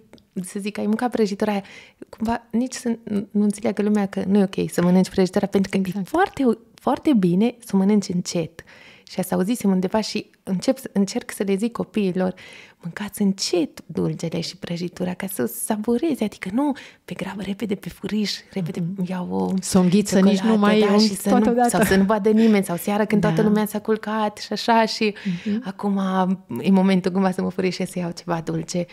să zic, ai mâncat prăjitura aia, cumva nici să nu înțeleagă lumea că nu e ok să mănânci prăjitura, pentru că exact. e foarte, foarte bine să mănânci încet și asta auzisem undeva și încep, încerc să le zic copiilor mâncați încet dulcele și prăjitura ca să savureze, adică nu pe grabă, repede, pe furiș, repede mm. iau o Să o înghiță, nici nu mai da, și să nu, Sau să nu vadă nimeni, sau seara când da. toată lumea s-a culcat și așa și uh-huh. acum e momentul cumva să mă și să iau ceva dulce.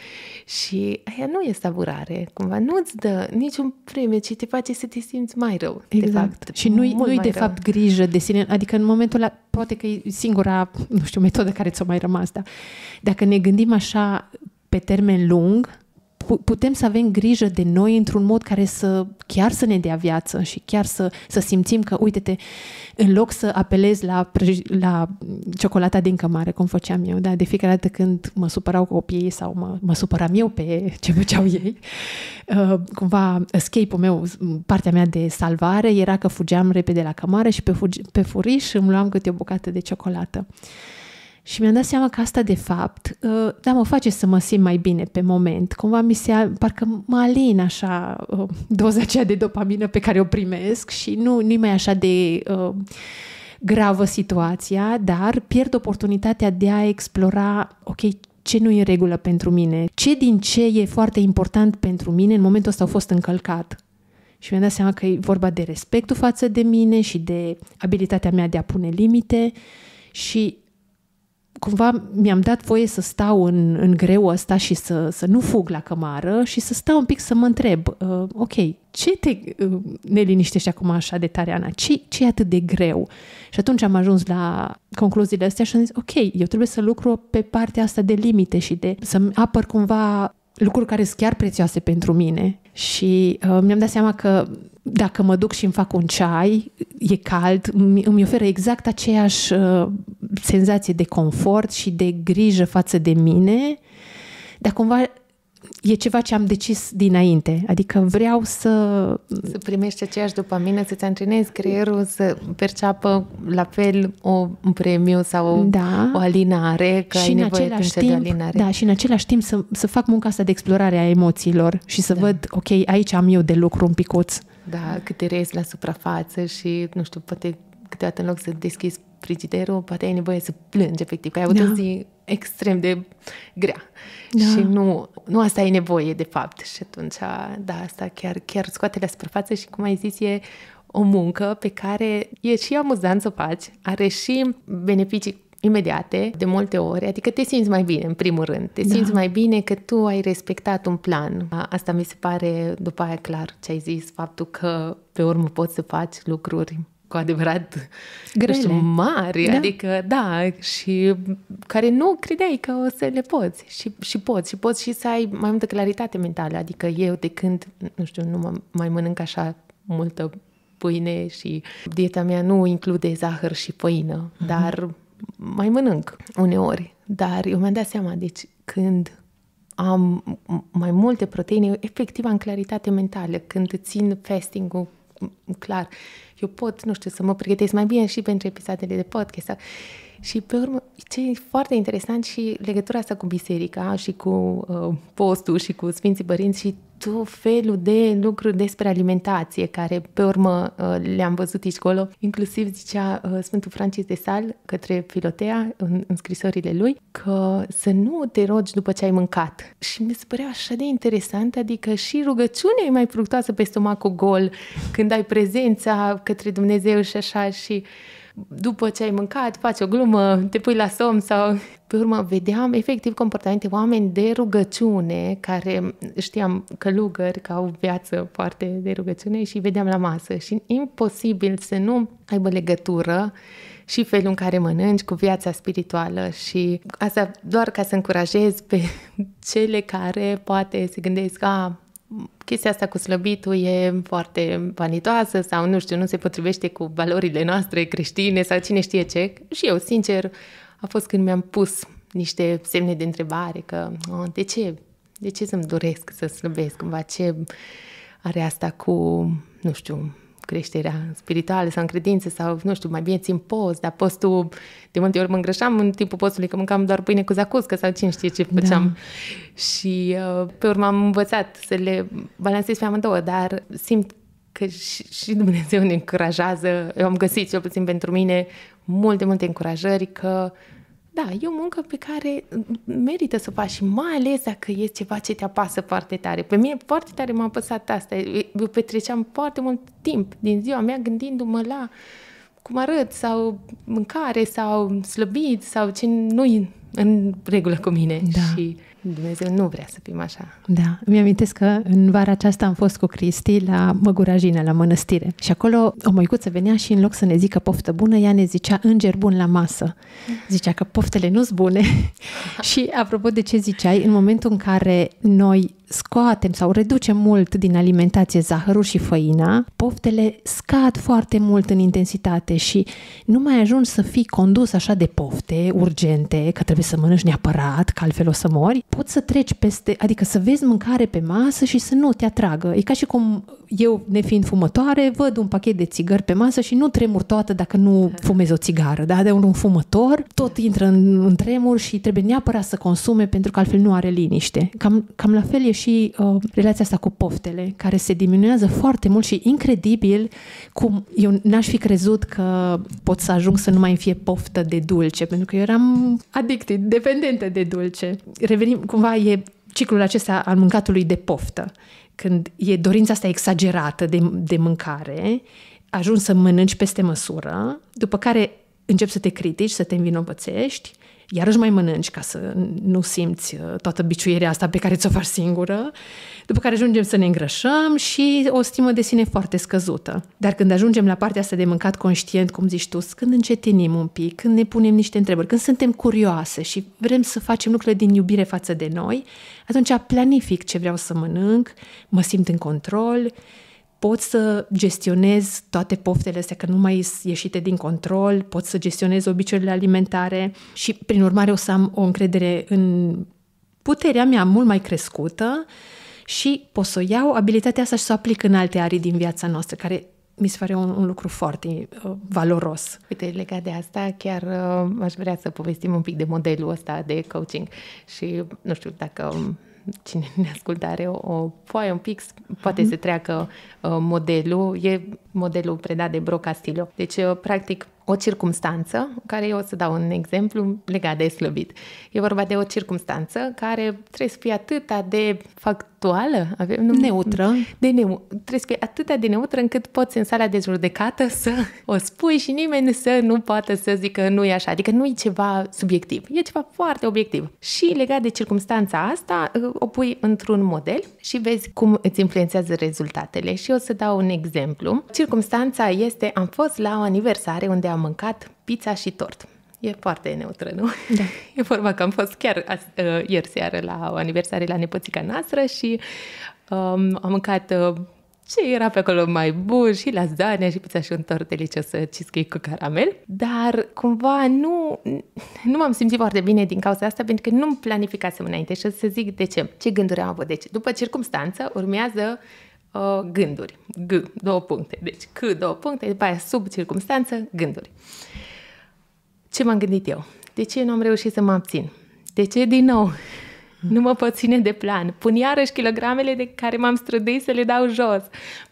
Și aia nu e savurare, cumva nu-ți dă niciun premiu, ci te face să te simți mai rău. Exact. De fapt, și nu-i, nu-i de rău. fapt grijă de sine, adică în momentul ăla, poate că e singura, nu știu, metodă care ți-o mai rămas, dar dacă ne gândim așa pe termen lung, putem să avem grijă de noi într-un mod care să chiar să ne dea viață și chiar să, să simțim că, uite-te, în loc să apelez la, la ciocolata din cămare, cum făceam eu, da? de fiecare dată când mă supărau copiii sau mă, mă supăram eu pe ce făceau ei, uh, cumva escape-ul meu, partea mea de salvare era că fugeam repede la cămare și pe, fugi, pe furiș îmi luam câte o bucată de ciocolată. Uh, și mi-am dat seama că asta, de fapt, uh, da, mă face să mă simt mai bine pe moment. Cumva mi se, parcă mă alin așa uh, doza aceea de dopamină pe care o primesc și nu, nu mai așa de uh, gravă situația, dar pierd oportunitatea de a explora, ok, ce nu e în regulă pentru mine, ce din ce e foarte important pentru mine în momentul ăsta a fost încălcat. Și mi-am dat seama că e vorba de respectul față de mine și de abilitatea mea de a pune limite și cumva mi-am dat voie să stau în, în greu ăsta și să, să nu fug la cămară și să stau un pic să mă întreb, uh, ok, ce te uh, neliniștești acum așa de tare, Ana? Ce, ce e atât de greu? Și atunci am ajuns la concluziile astea și am zis, ok, eu trebuie să lucru pe partea asta de limite și de să-mi apăr cumva lucruri care sunt chiar prețioase pentru mine și uh, mi-am dat seama că dacă mă duc și îmi fac un ceai, e cald, îmi, oferă exact aceeași uh, senzație de confort și de grijă față de mine, dar cumva e ceva ce am decis dinainte. Adică vreau să... Să primești aceeași dopamină, să-ți antrenezi creierul, să perceapă la fel o, un premiu sau da. o alinare, că și ai în același timp, de alinare. Da, și în același timp să, să fac munca asta de explorare a emoțiilor și să da. văd, ok, aici am eu de lucru un picuț. Da, câte te la suprafață și, nu știu, poate câteodată în loc să deschizi frigiderul, poate ai nevoie să plângi, efectiv, că ai avut da. o zi extrem de grea. Da. Și nu, nu asta e nevoie, de fapt. Și atunci, da, asta chiar, chiar scoate la suprafață și, cum ai zis, e o muncă pe care e și amuzant să o faci, are și beneficii imediate, de multe ori, adică te simți mai bine, în primul rând. Te da. simți mai bine că tu ai respectat un plan. Asta mi se pare, după aia, clar, ce ai zis, faptul că pe urmă poți să faci lucruri cu adevărat grele, știu, mari, da. adică da, și care nu credeai că o să le poți și, și poți și poți și să ai mai multă claritate mentală, adică eu de când, nu știu, nu mă, mai mănânc așa multă pâine și dieta mea nu include zahăr și făină, mm-hmm. dar mai mănânc uneori, dar eu mi-am dat seama, deci când am mai multe proteine, efectiv am claritate mentală, când țin fasting-ul clar, eu pot, nu știu, să mă pregătesc mai bine și pentru episoadele de podcast. Sau... Și pe urmă, ce e foarte interesant și legătura asta cu biserica și cu uh, postul și cu Sfinții Părinți și tot felul de lucruri despre alimentație, care pe urmă uh, le-am văzut și acolo. Inclusiv zicea uh, Sfântul Francis de Sal către Filotea în, în scrisorile lui că să nu te rogi după ce ai mâncat. Și mi se părea așa de interesant, adică și rugăciunea e mai fructoasă pe stomacul gol, când ai prezența către Dumnezeu și așa și după ce ai mâncat, faci o glumă, te pui la somn sau... Pe urmă, vedeam efectiv comportamente oameni de rugăciune, care știam călugări că au viață foarte de rugăciune și vedeam la masă. Și imposibil să nu aibă legătură și felul în care mănânci cu viața spirituală și asta doar ca să încurajez pe cele care poate se gândesc, a, chestia asta cu slăbitul e foarte vanitoasă sau, nu știu, nu se potrivește cu valorile noastre creștine sau cine știe ce. Și eu, sincer, a fost când mi-am pus niște semne de întrebare că oh, de ce? De ce să-mi doresc să slăbesc cumva? Ce are asta cu, nu știu, creșterea spirituală sau în credință sau, nu știu, mai bine țin post, dar postul, de multe ori mă îngrășam în timpul postului că mâncam doar pâine cu zacuscă sau cine știe ce da. făceam. Da. Și uh, pe urmă am învățat să le balansez pe amândouă, dar simt că și, și Dumnezeu ne încurajează, eu am găsit cel puțin pentru mine multe, multe încurajări că uh, da, e o muncă pe care mm, merită să o faci și mai ales dacă e ceva ce te apasă foarte tare. Pe mine foarte tare m-a apăsat asta. Eu petreceam foarte mult timp din ziua mea gândindu-mă la cum arăt sau mâncare sau slăbit sau ce nu în regulă cu mine. Da. Și Dumnezeu nu vrea să fim așa. Da, mi-amintesc că în vara aceasta am fost cu Cristi la Măgurajină, la mănăstire. Și acolo o măicuță venea și în loc să ne zică poftă bună, ea ne zicea înger bun la masă. Zicea că poftele nu sunt bune. și apropo de ce ziceai, în momentul în care noi scoatem sau reducem mult din alimentație zahărul și făina, poftele scad foarte mult în intensitate și nu mai ajungi să fii condus așa de pofte urgente, că trebuie să mănânci neapărat, că altfel o să mori. Poți să treci peste, adică să vezi mâncare pe masă și să nu te atragă. E ca și cum eu, nefiind fumătoare, văd un pachet de țigări pe masă și nu tremur toată dacă nu fumez o țigară, da? De un fumător tot intră în, în tremur și trebuie neapărat să consume pentru că altfel nu are liniște. Cam, cam la fel e și uh, relația asta cu poftele, care se diminuează foarte mult și incredibil cum eu n-aș fi crezut că pot să ajung să nu mai fie poftă de dulce, pentru că eu eram addicted, dependentă de dulce. Revenim, cumva e ciclul acesta al mâncatului de poftă, când e dorința asta exagerată de, de mâncare, ajungi să mănânci peste măsură, după care începi să te critici, să te învinovățești iarăși mai mănânci ca să nu simți uh, toată biciuirea asta pe care ți-o faci singură, după care ajungem să ne îngrășăm și o stimă de sine foarte scăzută. Dar când ajungem la partea asta de mâncat conștient, cum zici tu, când încetinim un pic, când ne punem niște întrebări, când suntem curioase și vrem să facem lucrurile din iubire față de noi, atunci planific ce vreau să mănânc, mă simt în control, pot să gestionez toate poftele astea, că nu mai sunt ieșite din control, pot să gestionez obiceiurile alimentare și, prin urmare, o să am o încredere în puterea mea mult mai crescută și pot să o iau abilitatea asta și să o aplic în alte arii din viața noastră, care mi se pare un, un lucru foarte uh, valoros. Uite, legat de asta, chiar uh, aș vrea să povestim un pic de modelul ăsta de coaching și nu știu dacă um, cine ne ascultă are o, o foaie un pic, poate mm-hmm. să treacă uh, modelul. E modelul predat de Bro Castillo. Deci, uh, practic, o circumstanță, care eu o să dau un exemplu legat de slăbit. E vorba de o circumstanță care trebuie să fie atât de factuală, avem, nu, neutră, de ne, trebuie să fie atât de neutră încât poți în sala de judecată să o spui și nimeni să nu poată să zică nu e așa. Adică nu e ceva subiectiv, e ceva foarte obiectiv. Și legat de circumstanța asta, uh, o pui într-un model și vezi cum îți influențează rezultatele. Și o să dau un exemplu. Circum Circumstanța este, am fost la o aniversare unde am mâncat pizza și tort. E foarte neutră, nu? Da. E vorba că am fost chiar uh, ieri seară la o aniversare la nepoțica noastră și um, am mâncat uh, ce era pe acolo mai bun și lasagna și pizza și un tort delicios ă, cheesecake cu caramel, dar cumva nu, nu m-am simțit foarte bine din cauza asta pentru că nu-mi planificasem înainte și o să zic de ce, ce gânduri am avut. Deci, după circumstanță, urmează uh, Uh, gânduri. G, două puncte. Deci C, două puncte, după aia sub circunstanță, gânduri. Ce m-am gândit eu? De ce nu am reușit să mă abțin? De ce din nou? Nu mă pot ține de plan. Pun iarăși kilogramele de care m-am străduit să le dau jos.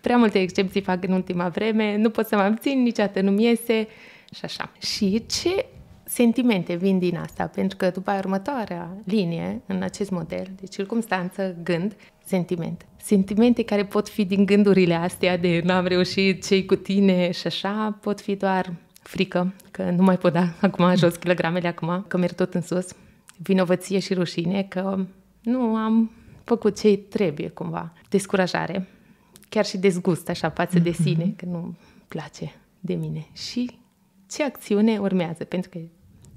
Prea multe excepții fac în ultima vreme, nu pot să mă abțin, niciodată nu-mi iese și așa. Și ce sentimente vin din asta? Pentru că după următoarea linie, în acest model, de circunstanță, gând, sentiment sentimente care pot fi din gândurile astea de n-am reușit, cei cu tine și așa, pot fi doar frică, că nu mai pot da acum jos kilogramele acum, că merg tot în sus, vinovăție și rușine, că nu am făcut ce trebuie cumva, descurajare, chiar și dezgust așa față de mhm. sine, că nu place de mine. Și ce acțiune urmează? Pentru că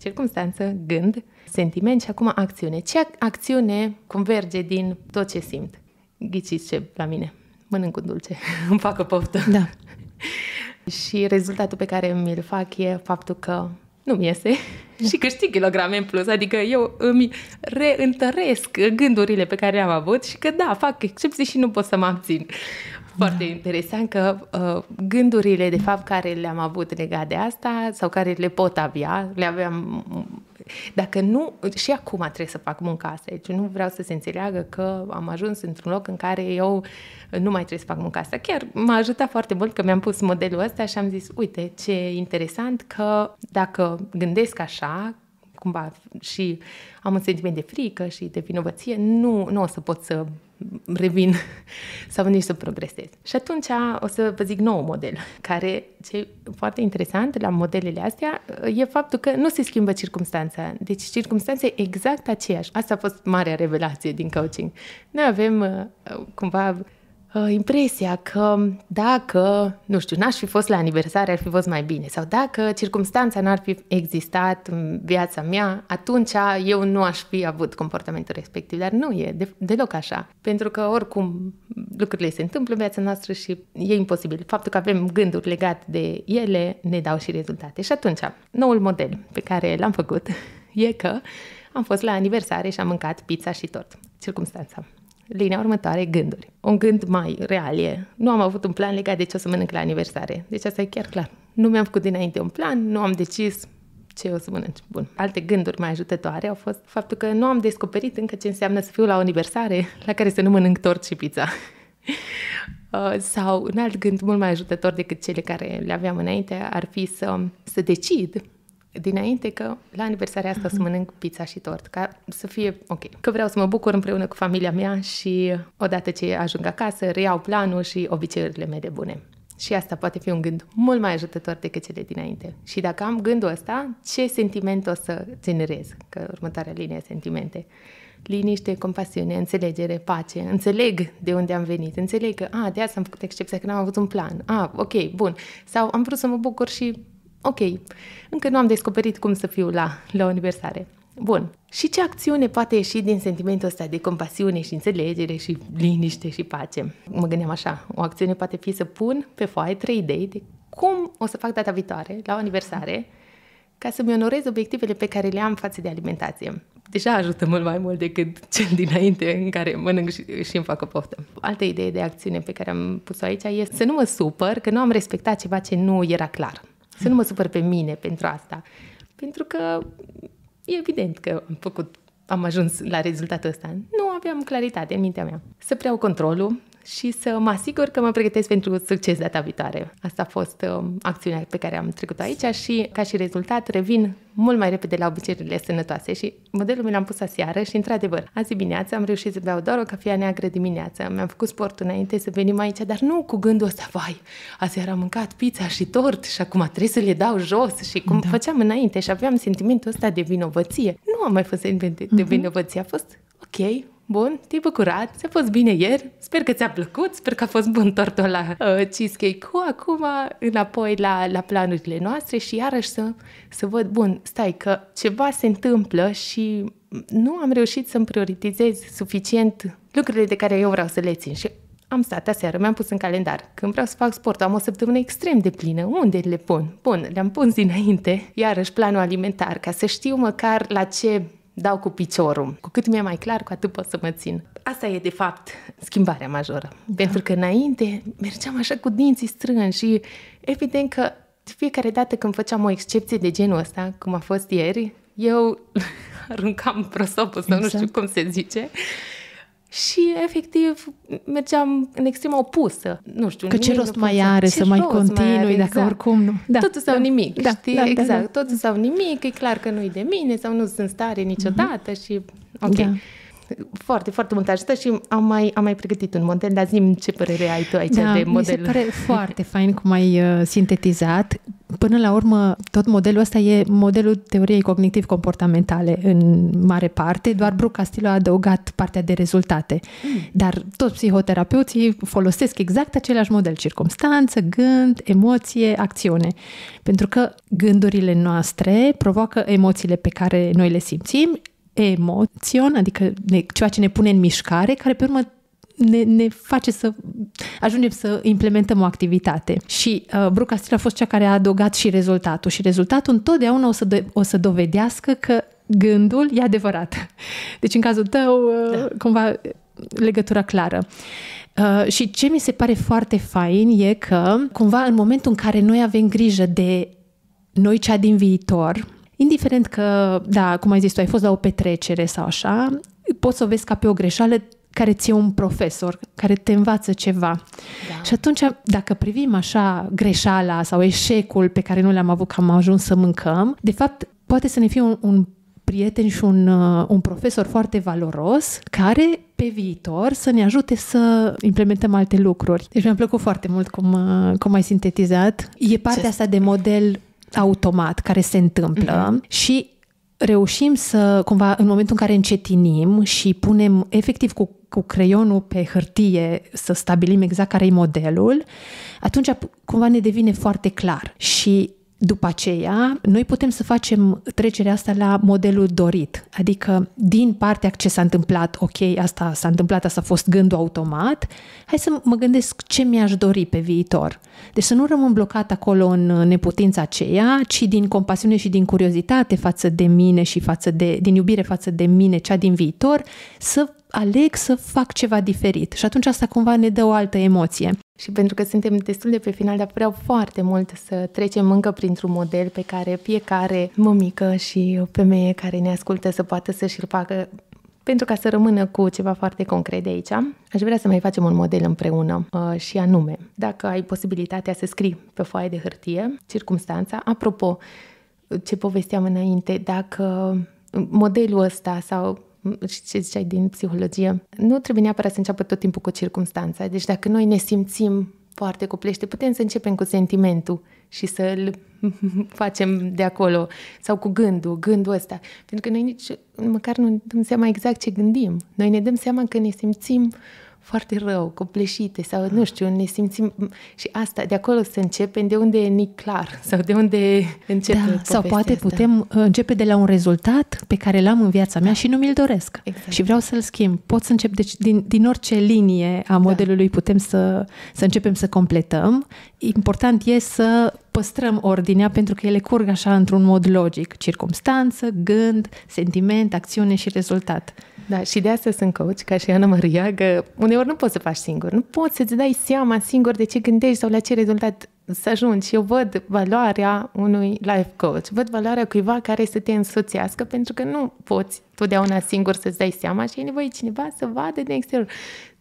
circumstanță, gând, sentiment și acum acțiune. Ce acțiune converge din tot ce simt? ghiciți ce la mine. Mănânc cu dulce, îmi facă poftă. Da. și rezultatul pe care mi-l fac e faptul că nu-mi iese da. și câștig kilograme în plus. Adică eu îmi reîntăresc gândurile pe care le-am avut și că da, fac excepții și nu pot să mă abțin foarte da. interesant că uh, gândurile, de fapt, care le-am avut legat de asta sau care le pot avea, le aveam... Dacă nu, și acum trebuie să fac munca asta. Deci nu vreau să se înțeleagă că am ajuns într-un loc în care eu nu mai trebuie să fac munca asta. Chiar m-a ajutat foarte mult că mi-am pus modelul ăsta și am zis, uite, ce interesant că dacă gândesc așa, cumva și am un sentiment de frică și de vinovăție, nu, nu o să pot să revin sau nici să progresez. Și atunci o să vă zic nou model, care ce e foarte interesant la modelele astea e faptul că nu se schimbă circumstanța. Deci circumstanța e exact aceeași. Asta a fost marea revelație din coaching. Noi avem uh, cumva Uh, impresia că dacă, nu știu, n-aș fi fost la aniversare, ar fi fost mai bine, sau dacă circumstanța n-ar fi existat în viața mea, atunci eu nu aș fi avut comportamentul respectiv. Dar nu e de, deloc așa. Pentru că, oricum, lucrurile se întâmplă în viața noastră și e imposibil. Faptul că avem gânduri legate de ele ne dau și rezultate. Și atunci, noul model pe care l-am făcut e că am fost la aniversare și am mâncat pizza și tort. Circumstanța. Linia următoare, gânduri. Un gând mai real e. Nu am avut un plan legat de ce o să mănânc la aniversare. Deci asta e chiar clar. Nu mi-am făcut dinainte un plan, nu am decis ce o să mănânci. Bun. Alte gânduri mai ajutătoare au fost faptul că nu am descoperit încă ce înseamnă să fiu la o aniversare la care să nu mănânc tort și pizza. Uh, sau un alt gând mult mai ajutător decât cele care le aveam înainte ar fi să, să decid dinainte că la aniversarea asta uh-huh. să mănânc pizza și tort, ca să fie ok. Că vreau să mă bucur împreună cu familia mea și odată ce ajung acasă, reiau planul și obiceiurile mele bune. Și asta poate fi un gând mult mai ajutător decât cele dinainte. Și dacă am gândul ăsta, ce sentiment o să generez? Că următoarea linie sentimente. Liniște, compasiune, înțelegere, pace. Înțeleg de unde am venit. Înțeleg că, a, de asta am făcut excepția, că n-am avut un plan. A, ok, bun. Sau am vrut să mă bucur și Ok, încă nu am descoperit cum să fiu la, la o aniversare. Bun. Și ce acțiune poate ieși din sentimentul ăsta de compasiune și înțelegere și liniște și pace? Mă gândeam așa, o acțiune poate fi să pun pe foaie trei idei de cum o să fac data viitoare, la o aniversare, ca să-mi onorez obiectivele pe care le am față de alimentație. Deja ajută mult mai mult decât cel dinainte în care mănânc și, și îmi fac o poftă. Altă idee de acțiune pe care am pus-o aici este să nu mă supăr că nu am respectat ceva ce nu era clar. Să nu mă supăr pe mine pentru asta. Pentru că e evident că am făcut am ajuns la rezultatul ăsta. Nu aveam claritate în mintea mea. Să preiau controlul, și să mă asigur că mă pregătesc pentru succes data viitoare. Asta a fost uh, acțiunea pe care am trecut aici și, ca și rezultat, revin mult mai repede la obiceiurile sănătoase și modelul mi l-am pus aseară și, într-adevăr, azi dimineața am reușit să beau doar o cafea neagră dimineața. Mi-am făcut sport înainte să venim aici, dar nu cu gândul ăsta, vai, aseară am mâncat pizza și tort și acum trebuie să le dau jos și cum da. făceam înainte și aveam sentimentul ăsta de vinovăție. Nu am mai fost sentiment de, uh-huh. Mhm. de vinovăție, a fost ok, Bun, te-ai bucurat, ți-a fost bine ieri, sper că ți-a plăcut, sper că a fost bun tortul la uh, cheesecake Cu Acum, înapoi la, la planurile noastre și iarăși să, să văd, bun, stai că ceva se întâmplă și nu am reușit să-mi prioritizez suficient lucrurile de care eu vreau să le țin. Și am stat aseară, mi-am pus în calendar. Când vreau să fac sport, am o săptămână extrem de plină. Unde le pun? Bun, le-am pus dinainte. Iarăși planul alimentar, ca să știu măcar la ce dau cu piciorul. Cu cât mi-e mai clar, cu atât pot să mă țin. Asta e, de fapt, schimbarea majoră. Da. Pentru că înainte mergeam așa cu dinții strânși și evident că de fiecare dată când făceam o excepție de genul ăsta, cum a fost ieri, eu aruncam prosopul sau exact. nu știu exact. cum se zice, și efectiv mergeam în extrema opusă. Nu știu. Că ce rost mai are să mai continui mai are, exact. dacă oricum nu. Da, totul sau da, nimic, da, știi? Da, da exact, da, da. totul sau nimic, e clar că nu-i de mine sau nu sunt stare niciodată mm-hmm. și ok. Da foarte, foarte mult ajută și am mai, am mai pregătit un model, dar zi ce părere ai tu aici da, de model. Mi se pare foarte fain cum ai uh, sintetizat. Până la urmă, tot modelul ăsta e modelul teoriei cognitiv-comportamentale în mare parte, doar Brooke Castillo a adăugat partea de rezultate. Mm. Dar toți psihoterapeuții folosesc exact același model, circumstanță, gând, emoție, acțiune. Pentru că gândurile noastre provoacă emoțiile pe care noi le simțim emoțion, adică ne, ceva ce ne pune în mișcare, care pe urmă ne, ne face să ajungem să implementăm o activitate. Și uh, Bruca Stil a fost cea care a adăugat și rezultatul. Și rezultatul întotdeauna o să, do- o să dovedească că gândul e adevărat. Deci, în cazul tău, uh, da. cumva uh, legătura clară. Uh, și ce mi se pare foarte fain e că, cumva, în momentul în care noi avem grijă de noi cea din viitor, Indiferent că, da, cum ai zis tu, ai fost la o petrecere sau așa, poți să o vezi ca pe o greșeală care ți-e un profesor, care te învață ceva. Da. Și atunci, dacă privim așa greșeala sau eșecul pe care nu l-am avut că am ajuns să mâncăm, de fapt, poate să ne fie un, un prieten și un, uh, un profesor foarte valoros care pe viitor să ne ajute să implementăm alte lucruri. Deci mi-a plăcut foarte mult cum, uh, cum ai sintetizat. E partea Ce... asta de model automat care se întâmplă mm-hmm. și reușim să, cumva, în momentul în care încetinim și punem efectiv cu, cu creionul pe hârtie să stabilim exact care e modelul, atunci cumva ne devine foarte clar. Și după aceea, noi putem să facem trecerea asta la modelul dorit, adică din partea ce s-a întâmplat, ok, asta s-a întâmplat, asta a fost gândul automat, hai să mă gândesc ce mi-aș dori pe viitor. Deci să nu rămân blocat acolo în neputința aceea, ci din compasiune și din curiozitate față de mine și față de, din iubire față de mine, cea din viitor, să aleg să fac ceva diferit și atunci asta cumva ne dă o altă emoție. Și pentru că suntem destul de pe final, dar vreau foarte mult să trecem încă printr-un model pe care fiecare mămică și o femeie care ne ascultă să poată să și-l facă pentru ca să rămână cu ceva foarte concret de aici, aș vrea să mai facem un model împreună uh, și anume, dacă ai posibilitatea să scrii pe foaie de hârtie circumstanța, apropo, ce povesteam înainte, dacă modelul ăsta sau și ce ziceai din psihologie, nu trebuie neapărat să înceapă tot timpul cu circunstanța. Deci dacă noi ne simțim foarte coplește, putem să începem cu sentimentul și să-l facem de acolo sau cu gândul, gândul ăsta. Pentru că noi nici măcar nu dăm seama exact ce gândim. Noi ne dăm seama că ne simțim uh, foarte rău, copleșite sau nu știu, ne simțim și asta, de acolo să începem, de unde e nici clar sau de unde începe da, Sau poate asta. putem uh, începe de la un rezultat pe care l-am în viața mea da. și nu mi-l doresc exact. și vreau să-l schimb. Pot să încep deci, din, din orice linie a da. modelului da. putem să, să începem să completăm. Important e să păstrăm ordinea pentru că ele curg așa într-un mod logic, circumstanță, gând, sentiment, acțiune și rezultat. Da, și de asta sunt coach, ca și Ana Maria, că uneori nu poți să faci singur. Nu poți să-ți dai seama singur de ce gândești sau la ce rezultat să ajungi. Eu văd valoarea unui life coach, văd valoarea cuiva care să te însoțească, pentru că nu poți totdeauna singur să-ți dai seama și e nevoie cineva să vadă din exterior.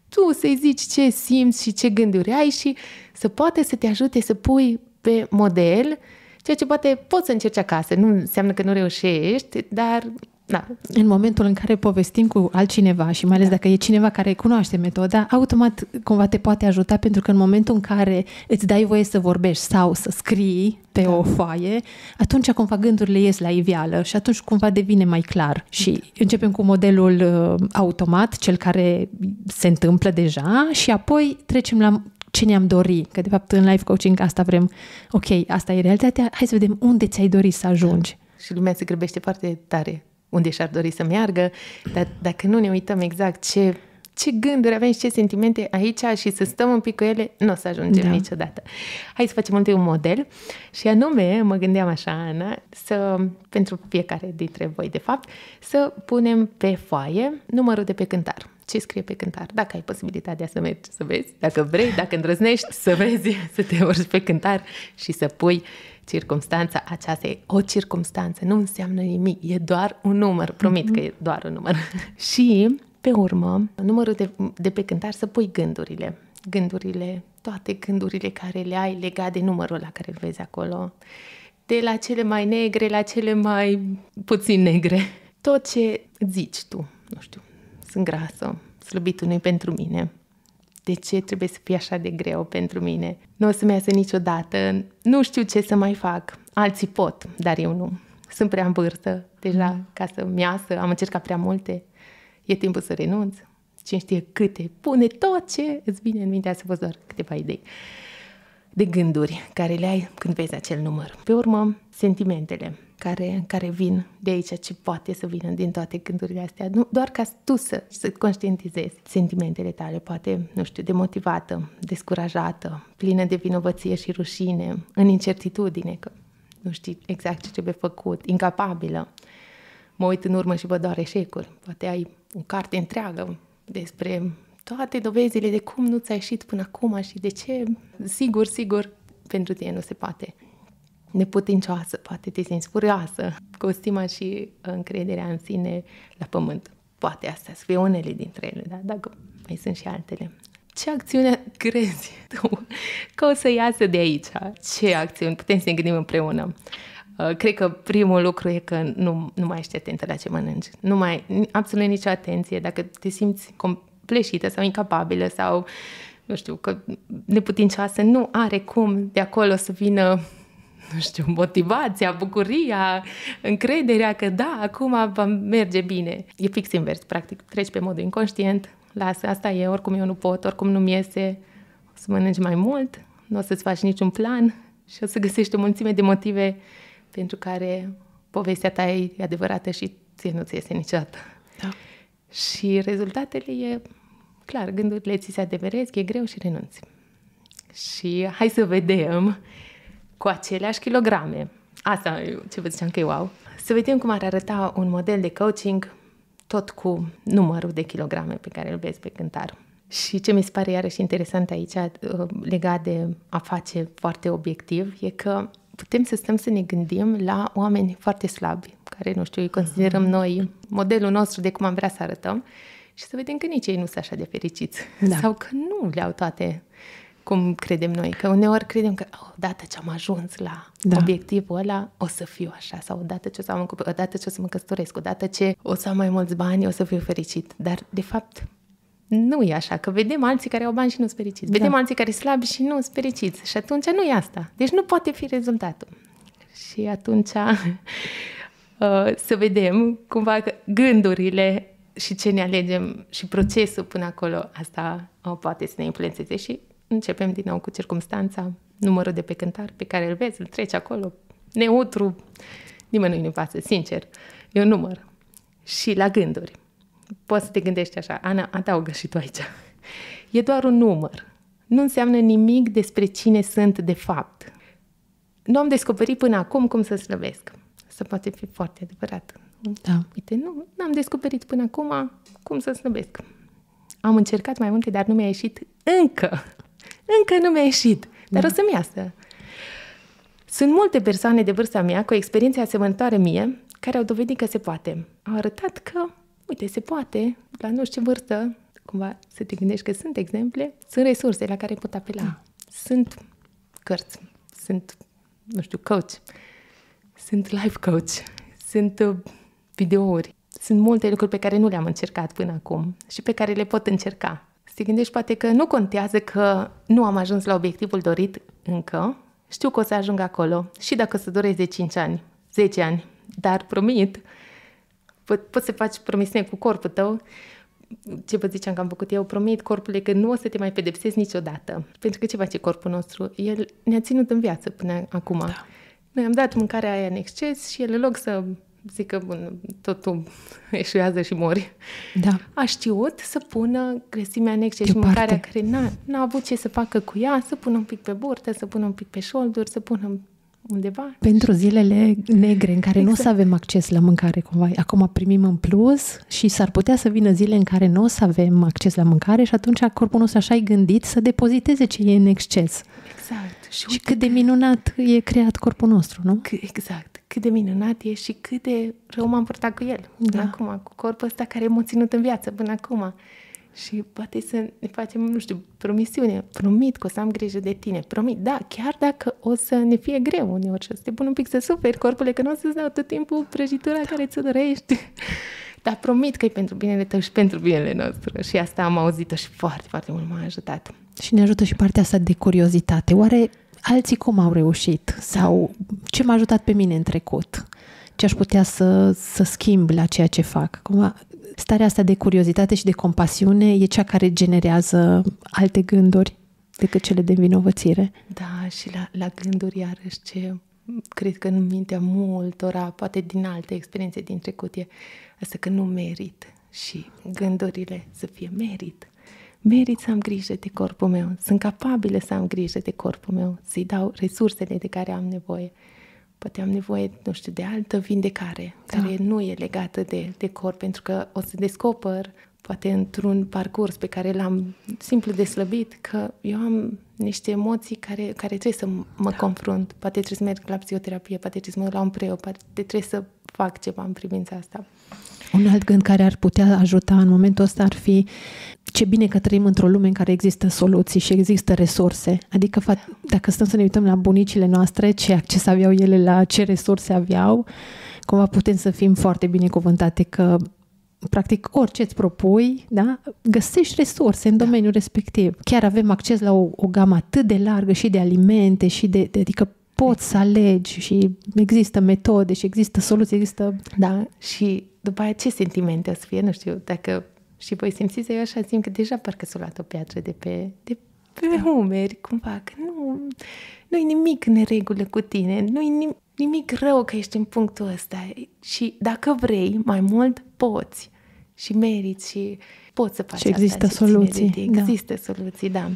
Tu să-i zici ce simți și ce gânduri ai și să poate să te ajute să pui pe model ceea ce poate poți să încerci acasă. Nu înseamnă că nu reușești, dar da, în momentul în care povestim cu altcineva și mai ales da. dacă e cineva care cunoaște metoda, automat cumva te poate ajuta pentru că în momentul în care îți dai voie să vorbești sau să scrii pe da. o foaie, atunci cumva gândurile ies la iveală și atunci cumva devine mai clar. Și da. începem cu modelul uh, automat, cel care se întâmplă deja și apoi trecem la ce ne-am dorit, că de fapt în life coaching asta vrem, ok, asta e realitatea, hai să vedem unde ți-ai dori să ajungi. Da. Și lumea se grăbește foarte tare unde și-ar dori să meargă, dar dacă nu ne uităm exact ce, ce gânduri avem și ce sentimente aici și să stăm un pic cu ele, nu o să ajungem da. niciodată. Hai să facem întâi un model și anume, mă gândeam așa, Ana, să, pentru fiecare dintre voi, de fapt, să punem pe foaie numărul de pe cântar ce scrie pe cântar. Dacă ai posibilitatea să mergi să vezi, dacă vrei, dacă îndrăznești, să vezi, să te urci pe cântar și să pui circumstanța aceasta e o circumstanță, nu înseamnă nimic, e doar un număr, promit mm-hmm. că mhm. e doar un număr. și, pe urmă, numărul de, de pe cântar să pui gândurile. Gândurile, toate gândurile care le ai legat de numărul la care îl vezi acolo, de la cele mai negre la cele mai puțin negre. Tot ce zici tu, nu știu, sunt grasă, slăbitul nu pentru mine, de ce trebuie să fie așa de greu pentru mine? Nu o să-mi iasă niciodată, nu știu ce să mai fac. Alții pot, dar eu nu. Sunt prea în vârstă deja mm. ca să-mi iasă, am încercat prea multe. E timpul să renunț. Cine știe câte, pune tot ce îți vine în mintea, să fost doar câteva idei de gânduri care le ai când vezi acel număr. Pe urmă, sentimentele care, care vin de aici, ce poate să vină din toate gândurile astea, nu, doar ca tu să, să conștientizezi sentimentele tale, poate, nu știu, demotivată, descurajată, plină de vinovăție și rușine, în incertitudine, că nu știi exact ce trebuie făcut, incapabilă. Mă uit în urmă și văd doar eșecuri. Poate ai o carte întreagă despre toate dovezile de cum nu ți-a ieșit până acum și de ce, sigur, sigur, pentru tine nu se poate neputincioasă, poate furioasă, cu stima și încrederea în sine la pământ. Poate astea să fie unele dintre ele, da? dacă mai sunt și altele. Ce acțiune crezi tu că o să iasă de aici? Ce acțiuni? Putem să ne gândim împreună. Uh, cred că primul lucru e că nu, nu mai ești atentă la ce mănânci. Nu mai, absolut nicio atenție. Dacă te simți compleșită sau incapabilă sau, nu știu, că neputincioasă, nu are cum de acolo să vină nu știu, motivația, bucuria, încrederea că da, acum va merge bine. E fix invers, practic. Treci pe modul inconștient, lasă, asta e, oricum eu nu pot, oricum nu-mi iese, o să mănânci mai mult, nu o să-ți faci niciun plan și o să găsești o mulțime de motive pentru care povestea ta e adevărată și ție nu ți iese niciodată. Da. Și rezultatele e, clar, gândurile ți se adeveresc, e greu și renunți. Și hai să vedem cu aceleași kilograme. Asta ce vă ziceam că e wow. Să vedem cum ar arăta un model de coaching tot cu numărul de kilograme pe care îl vezi pe cântar. Și ce mi se pare iarăși interesant aici, uh, legat de a face foarte obiectiv, e că putem să stăm să ne gândim la oameni foarte slabi, care, nu știu, îi considerăm ah. noi modelul nostru de cum am vrea să arătăm și să vedem că nici ei nu sunt așa de fericiți da. sau că nu le au toate cum credem noi. Că uneori credem că oh, odată ce am ajuns la da. obiectivul ăla, o să fiu așa. Sau odată ce o să am un copil, odată ce o să mă căsătoresc, odată ce o să am mai mulți bani, o să fiu fericit. Dar, de fapt, nu e așa, că vedem alții care au bani și nu sunt fericiți. Vedem da. alții care slabi și nu sunt fericiți. Și atunci nu e asta. Deci nu poate fi rezultatul. Și atunci uh, să vedem cumva că gândurile și ce ne alegem și procesul până acolo, asta o uh, poate să ne influențeze și Începem din nou cu circumstanța, numărul de pe cântar pe care îl vezi, îl treci acolo, neutru, nimănui nu-i pasă, sincer, e un număr. Și la gânduri. Poți să te gândești așa, Ana, adaugă și tu aici. E doar un număr. Nu înseamnă nimic despre cine sunt de fapt. Nu am descoperit până acum cum să slăvesc. Să poate fi foarte adevărat. Da. Uite, nu, n-am descoperit până acum cum să slăbesc. Am încercat mai multe, dar nu mi-a ieșit încă. Încă nu mi-a ieșit, dar da. o să-mi iasă. Sunt multe persoane de vârsta mea cu experiențe asemănătoare mie care au dovedit că se poate. Au arătat că, uite, se poate, la nu știu ce vârstă, cumva să te gândești că sunt exemple, sunt resurse la care pot apela. Da. Sunt cărți, sunt, nu știu, coach, sunt life coach, sunt uh, videouri. Sunt multe lucruri pe care nu le-am încercat până acum și pe care le pot încerca. Te gândești poate că nu contează că nu am ajuns la obiectivul dorit încă, știu că o să ajung acolo și dacă o să dureze 5 ani, 10 ani, dar promit, po- poți să faci promisiune cu corpul tău, ce vă ziceam că am făcut eu, promit corpului că nu o să te mai pedepsezi niciodată. Pentru că ce face corpul nostru? El ne-a ținut în viață până acum. Da. Noi am dat mâncarea aia în exces și el, în loc să zic că bun, totul eșuează și mori, da. a știut să pună grăsimea în excess și mâncarea care n-a, n-a avut ce să facă cu ea, să pună un pic pe burtă, să pună un pic pe șolduri, să pună undeva. Pentru zilele negre în care exact. nu o să exact. avem acces la mâncare cumva. Acum primim în plus și s-ar putea să vină zile în care nu o să avem acces la mâncare și atunci corpul nostru așa e gândit să depoziteze ce e în exces. Exact. Și, și cât de minunat e creat corpul nostru, nu? Exact cât de minunat e și cât de rău m-am purtat cu el până da. acum, cu corpul ăsta care m-a ținut în viață până acum. Și poate să ne facem, nu știu, promisiune. Promit că o să am grijă de tine. Promit, da, chiar dacă o să ne fie greu uneori și o să te pun un pic să suferi corpule, că nu o să-ți dau tot timpul prăjitura da. care ți-o dorești. Dar promit că e pentru binele tău și pentru binele nostru. Și asta am auzit-o și foarte, foarte mult m-a ajutat. Și ne ajută și partea asta de curiozitate. Oare alții cum au reușit sau ce m-a ajutat pe mine în trecut, ce aș putea să, să schimb la ceea ce fac. Cumva, starea asta de curiozitate și de compasiune e cea care generează alte gânduri decât cele de vinovățire. Da, și la, la gânduri, iarăși, ce cred că în mintea multora, poate din alte experiențe din trecut, e asta că nu merit și gândurile să fie merit merit să am grijă de corpul meu, sunt capabilă să am grijă de corpul meu, să-i dau resursele de care am nevoie. Poate am nevoie, nu știu, de altă vindecare, da. care nu e legată de, de corp, pentru că o să descoper, poate într-un parcurs pe care l-am simplu deslăbit, că eu am niște emoții care, care trebuie să mă da. confrunt. Poate trebuie să merg la psihoterapie, poate trebuie să mă la un preot, poate trebuie să fac ceva în privința asta. Un alt gând care ar putea ajuta în momentul ăsta ar fi ce bine că trăim într-o lume în care există soluții și există resurse. Adică dacă stăm să ne uităm la bunicile noastre, ce acces aveau ele, la ce resurse aveau, cumva putem să fim foarte binecuvântate că practic orice îți propui, da, găsești resurse în da. domeniul da. respectiv. Chiar avem acces la o, o gamă atât de largă și de alimente și de, de adică poți să alegi și există metode și există soluții, există, da. Și după aia ce sentimente o să fie, nu știu, dacă și voi să eu așa simt că deja parcă s-a luat o piatră de pe, de pe da. umeri, cumva, că nu, nu i nimic în regulă cu tine, nu i nim nimic rău că ești în punctul ăsta. Și dacă vrei mai mult, poți și meriți și poți să faci și există asta soluții. Și da. Există soluții, da.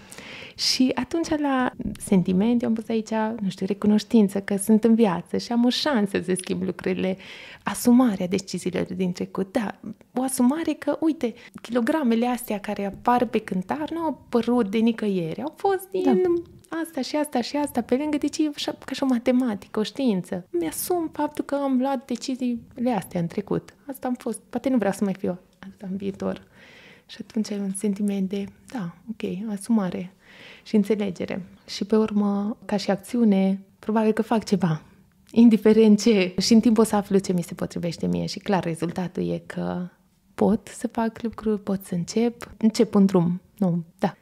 Și atunci la sentiment, eu am pus aici, nu știu, recunoștință că sunt în viață și am o șansă să schimb lucrurile, asumarea deciziilor din trecut, da, o asumare că, uite, kilogramele astea care apar pe cântar nu au apărut de nicăieri, au fost da. din da. asta și asta și asta, pe lângă deci ca și o matematică, o știință. Mi-asum faptul că am luat deciziile astea în trecut. Asta am fost, poate nu vreau să mai fiu asta în viitor. Și atunci ai un sentiment de, da, ok, asumare și înțelegere. Și pe urmă, ca și acțiune, probabil că fac ceva, indiferent ce. Și în timp o să aflu ce mi se potrivește mie și clar rezultatul e că pot să fac lucruri, pot să încep, încep un drum. Nu, da.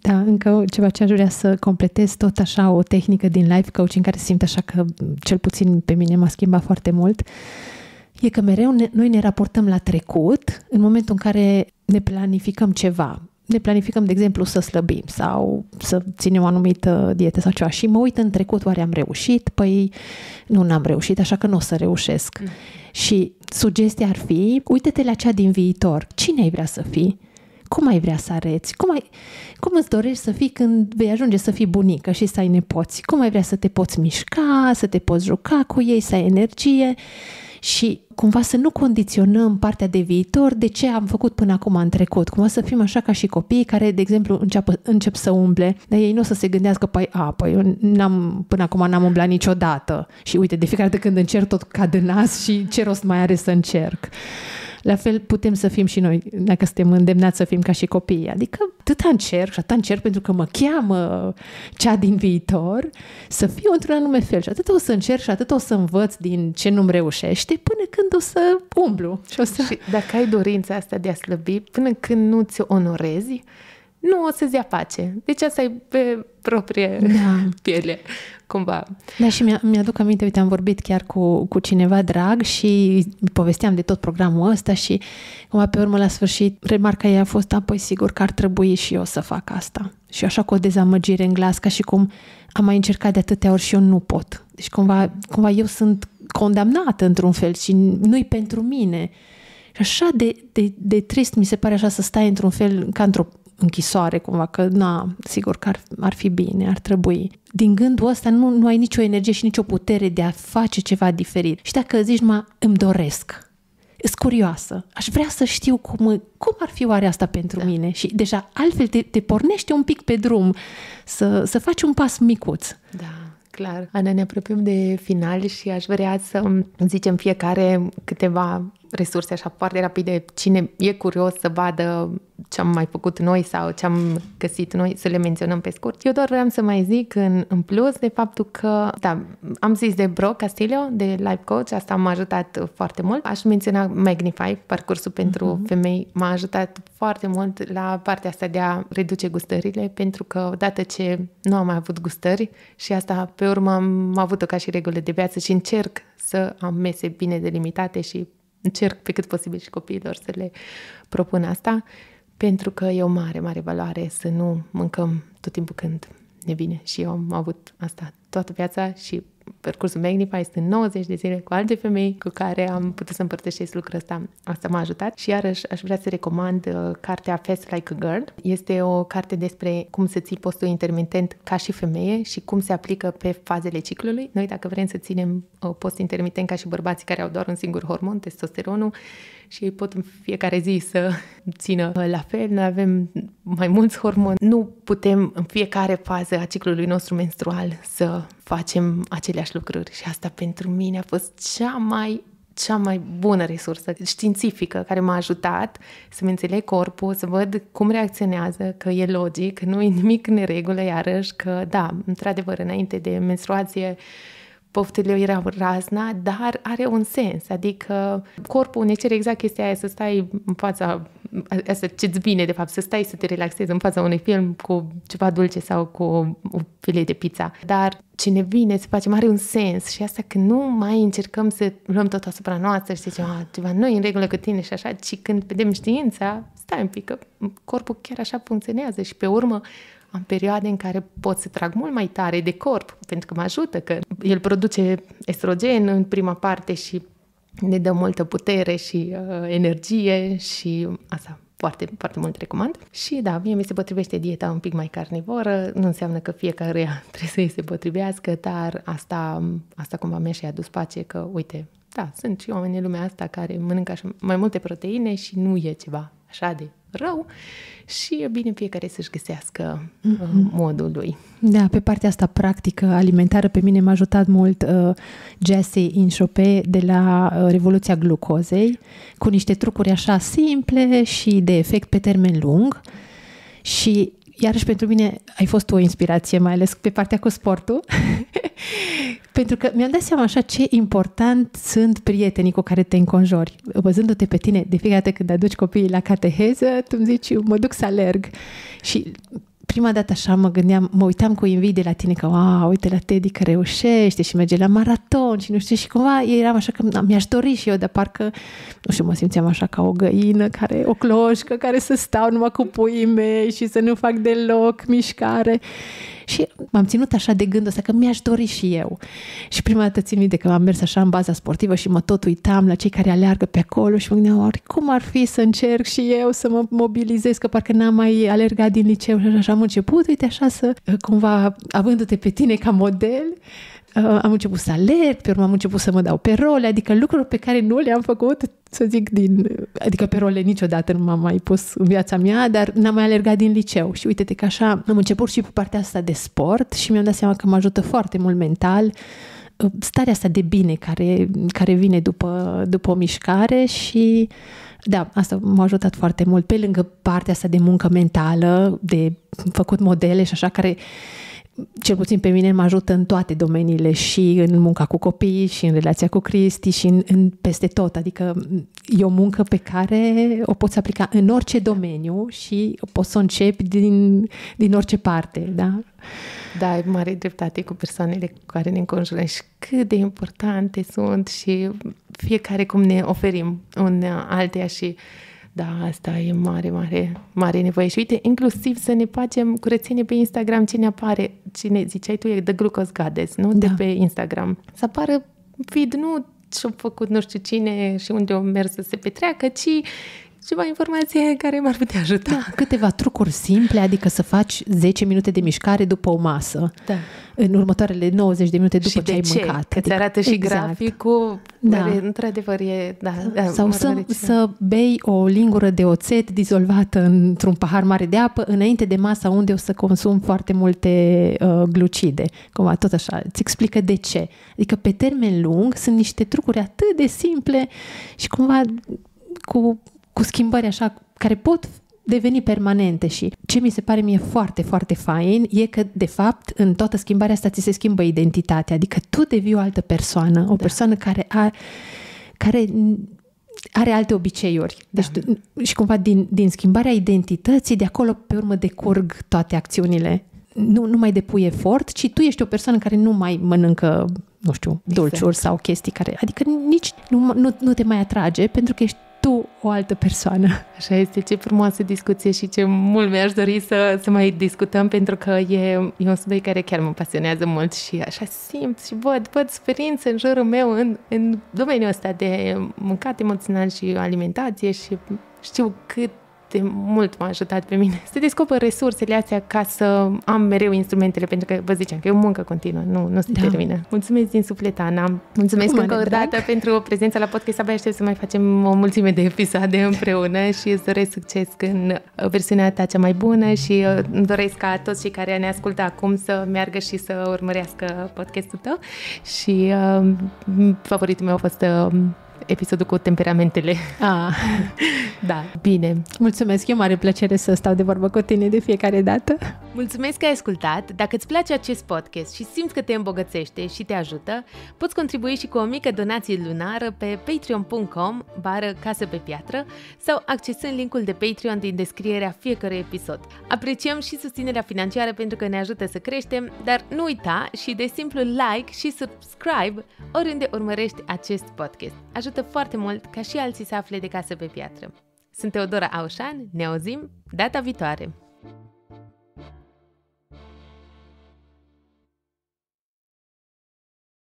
Da, încă ceva ce aș vrea să completez, tot așa o tehnică din life coaching care simt așa că cel puțin pe mine m-a schimbat foarte mult e că mereu ne, noi ne raportăm la trecut în momentul în care ne planificăm ceva. Ne planificăm, de exemplu, să slăbim sau să ținem o anumită dietă sau ceva și mă uit în trecut, oare am reușit? Păi nu, n-am reușit, așa că nu o să reușesc. Mm. Și sugestia ar fi, uite-te la cea din viitor. Cine ai vrea să fii? Cum ai vrea să arăți? Cum, ai, cum îți dorești să fii când vei ajunge să fii bunică și să ai nepoți? Cum ai vrea să te poți mișca, să te poți juca cu ei, să ai energie? Și cumva să nu condiționăm partea de viitor de ce am făcut până acum în trecut. Cumva să fim așa ca și copiii care, de exemplu, înceapă, încep să umble, dar ei nu o să se gândească, păi, a, păi eu n-am, până acum n-am umblat niciodată. Și uite, de fiecare dată când încerc tot cad în nas și ce rost mai are să încerc. La fel putem să fim și noi, dacă suntem îndemnați să fim ca și copiii. Adică tot încerc și atâta încerc pentru că mă cheamă cea din viitor să fiu într-un anume fel și atât o să încerc și atât o să învăț din ce nu-mi reușește până când o să umblu. Și, o să... și dacă ai dorința asta de a slăbi, până când nu ți onorezi, nu o să-ți ia pace. Deci asta e pe proprie da. piele cumva. Da, și mi-a, mi-aduc aminte, uite, am vorbit chiar cu, cu cineva drag și povesteam de tot programul ăsta și cumva pe urmă la sfârșit remarca ei a fost, apoi sigur că ar trebui și eu să fac asta. Și așa cu o dezamăgire în glas, ca și cum am mai încercat de atâtea ori și eu nu pot. Deci cumva, cumva eu sunt condamnată într-un fel și nu-i pentru mine. Și așa de, de, de trist mi se pare așa să stai într-un fel ca într-o închisoare cumva, că na, sigur că ar, ar fi bine, ar trebui. Din gândul ăsta nu, nu ai nicio energie și nicio putere de a face ceva diferit. Și dacă zici numai, îmi doresc, sunt curioasă, aș vrea să știu cum, cum ar fi oare asta pentru da. mine și deja altfel te, te pornește un pic pe drum să, să faci un pas micuț. Da clar. Ana, ne apropiem de final și aș vrea să zicem fiecare câteva resurse așa foarte rapide. Cine e curios să vadă ce am mai făcut noi sau ce am găsit noi, să le menționăm pe scurt. Eu doar vreau să mai zic în, în plus de faptul că, da, am zis de Bro Castillo, de Life Coach, asta m-a ajutat foarte mult. Aș menționa Magnify, parcursul pentru uh-huh. femei, m-a ajutat foarte mult la partea asta de a reduce gustările, pentru că odată ce nu am mai avut gustări și asta pe urmă am avut-o ca și regulă de viață și încerc să am mese bine delimitate și încerc pe cât posibil și copiilor să le propun asta, pentru că e o mare, mare valoare să nu mâncăm tot timpul când ne vine. Și eu am avut asta toată viața și percursul Magnify sunt 90 de zile cu alte femei cu care am putut să împărtășesc lucrul ăsta. Asta m-a ajutat și iarăși aș vrea să recomand uh, cartea Fast Like a Girl. Este o carte despre cum să ții postul intermitent ca și femeie și cum se aplică pe fazele ciclului. Noi dacă vrem să ținem uh, post intermitent ca și bărbații care au doar un singur hormon, testosteronul, și ei pot în fiecare zi să țină la fel. Noi avem mai mulți hormoni. Nu putem în fiecare fază a ciclului nostru menstrual să facem aceleași lucruri și asta pentru mine a fost cea mai cea mai bună resursă științifică care m-a ajutat să-mi înțeleg corpul, să văd cum reacționează, că e logic, nu e nimic neregulă. iarăși, că da, într-adevăr, înainte de menstruație poftele erau razna, dar are un sens. Adică corpul ne cere exact chestia aia să stai în fața asta ce-ți de fapt, să stai să te relaxezi în fața unui film cu ceva dulce sau cu o filie de pizza. Dar ce ne vine să facem are un sens și asta că nu mai încercăm să luăm tot asupra noastră și să zicem ceva noi în regulă cu tine și așa, ci când vedem știința, stai un pic, că corpul chiar așa funcționează și pe urmă am perioade în care pot să trag mult mai tare de corp, pentru că mă ajută, că el produce estrogen în prima parte și ne dă multă putere și uh, energie și asta foarte, foarte mult recomand. Și da, mie mi se potrivește dieta un pic mai carnivoră, nu înseamnă că fiecare trebuie să îi se potrivească, dar asta, asta cumva mi-a și adus pace că, uite, da, sunt și oameni în lumea asta care mănâncă așa mai multe proteine și nu e ceva așa de rău și e bine fiecare să-și găsească uh, mm-hmm. modul lui. Da, pe partea asta practică alimentară pe mine m-a ajutat mult uh, Jesse Inchope de la uh, Revoluția Glucozei cu niște trucuri așa simple și de efect pe termen lung și iarăși pentru mine ai fost o inspirație, mai ales pe partea cu sportul, pentru că mi-am dat seama așa ce important sunt prietenii cu care te înconjori. Văzându-te pe tine, de fiecare dată când aduci copiii la cateheză, tu îmi zici, mă duc să alerg. Și prima dată așa mă gândeam, mă uitam cu invidie la tine că, a, uite la Teddy că reușește și merge la maraton și nu știu, și cumva eram așa că da, mi-aș dori și eu, dar parcă, nu știu, mă simțeam așa ca o găină, care, o cloșcă care să stau numai cu puii mei și să nu fac deloc mișcare. Și m-am ținut așa de gândul ăsta că mi-aș dori și eu. Și prima dată țin minte că am mers așa în baza sportivă și mă tot uitam la cei care aleargă pe acolo și mă gândeam, ori cum ar fi să încerc și eu să mă mobilizez, că parcă n-am mai alergat din liceu și așa am început, uite așa să, cumva, avându-te pe tine ca model, Uh, am început să alerg, pe urmă am început să mă dau pe role, adică lucruri pe care nu le-am făcut, să zic, din, adică pe role niciodată nu m-am mai pus în viața mea, dar n-am mai alergat din liceu și uite-te că așa am început și pe partea asta de sport și mi-am dat seama că mă ajută foarte mult mental uh, starea asta de bine care, care vine după, după o mișcare și da, asta m-a ajutat foarte mult, pe lângă partea asta de muncă mentală, de făcut modele și așa, care cel puțin pe mine mă ajută în toate domeniile și în munca cu copiii și în relația cu Cristi și în, în peste tot. Adică e o muncă pe care o poți aplica în orice domeniu și poți să o începi din, din orice parte, da? Da, e mare dreptate cu persoanele cu care ne înconjurăm și cât de importante sunt și fiecare cum ne oferim un alteia și uh, da, asta e mare, mare, mare nevoie. Și uite, inclusiv să ne facem curățenie pe Instagram cine apare, cine ziceai tu, e de Glucose Goddess, nu? Da. De pe Instagram. Să apară feed, nu ce-a făcut nu știu cine și unde o mers să se petreacă, ci ceva informație care m-ar putea ajuta. Da, câteva trucuri simple, adică să faci 10 minute de mișcare după o masă. Da. În următoarele 90 de minute după și ce ai ce? mâncat. Că adică, arată și exact. graficul. Da. Care, într-adevăr, e... Da, da, Sau să, să bei o lingură de oțet dizolvată într-un pahar mare de apă înainte de masa unde o să consum foarte multe uh, glucide. Cumva, tot așa. Îți explică de ce. Adică, pe termen lung, sunt niște trucuri atât de simple și cumva cu cu schimbări așa care pot deveni permanente și ce mi se pare mie foarte, foarte fain e că, de fapt, în toată schimbarea asta ți se schimbă identitatea, adică tu devii o altă persoană, o da. persoană care, a, care are alte obiceiuri. Da. Deci, da. și cumva din, din schimbarea identității, de acolo pe urmă decurg toate acțiunile. Nu, nu mai depui efort, ci tu ești o persoană care nu mai mănâncă, nu știu, exact. dulciuri sau chestii care, adică nici nu, nu, nu te mai atrage pentru că ești tu o altă persoană. Așa este, ce frumoasă discuție și ce mult mi-aș dori să, să mai discutăm pentru că e, e un subiect care chiar mă pasionează mult și așa simt și văd, văd suferință în jurul meu în, în domeniul ăsta de mâncat emoțional și alimentație și știu cât de mult m-a ajutat pe mine să descoper resursele astea ca să am mereu instrumentele, pentru că vă ziceam că e o muncă continuă, nu, nu se da. termină. Mulțumesc din suflet, Ana. Mulțumesc Mare încă o dată pentru pentru prezența la podcast. Abia aștept să mai facem o mulțime de episoade împreună și îți doresc succes în versiunea ta cea mai bună și uh, îmi doresc ca toți cei care ne ascultă acum să meargă și să urmărească podcastul tău și uh, favoritul meu a fost uh, episodul cu temperamentele. Ah. da. Bine. Mulțumesc, e mare plăcere să stau de vorbă cu tine de fiecare dată. Mulțumesc că ai ascultat. Dacă îți place acest podcast și simți că te îmbogățește și te ajută, poți contribui și cu o mică donație lunară pe patreon.com bară casă pe piatră sau accesând linkul de Patreon din descrierea fiecărui episod. Apreciem și susținerea financiară pentru că ne ajută să creștem, dar nu uita și de simplu like și subscribe oriunde urmărești acest podcast. Ajută ajută foarte mult ca și alții să afle de casă pe piatră. Sunt Teodora Aușan, ne auzim data viitoare!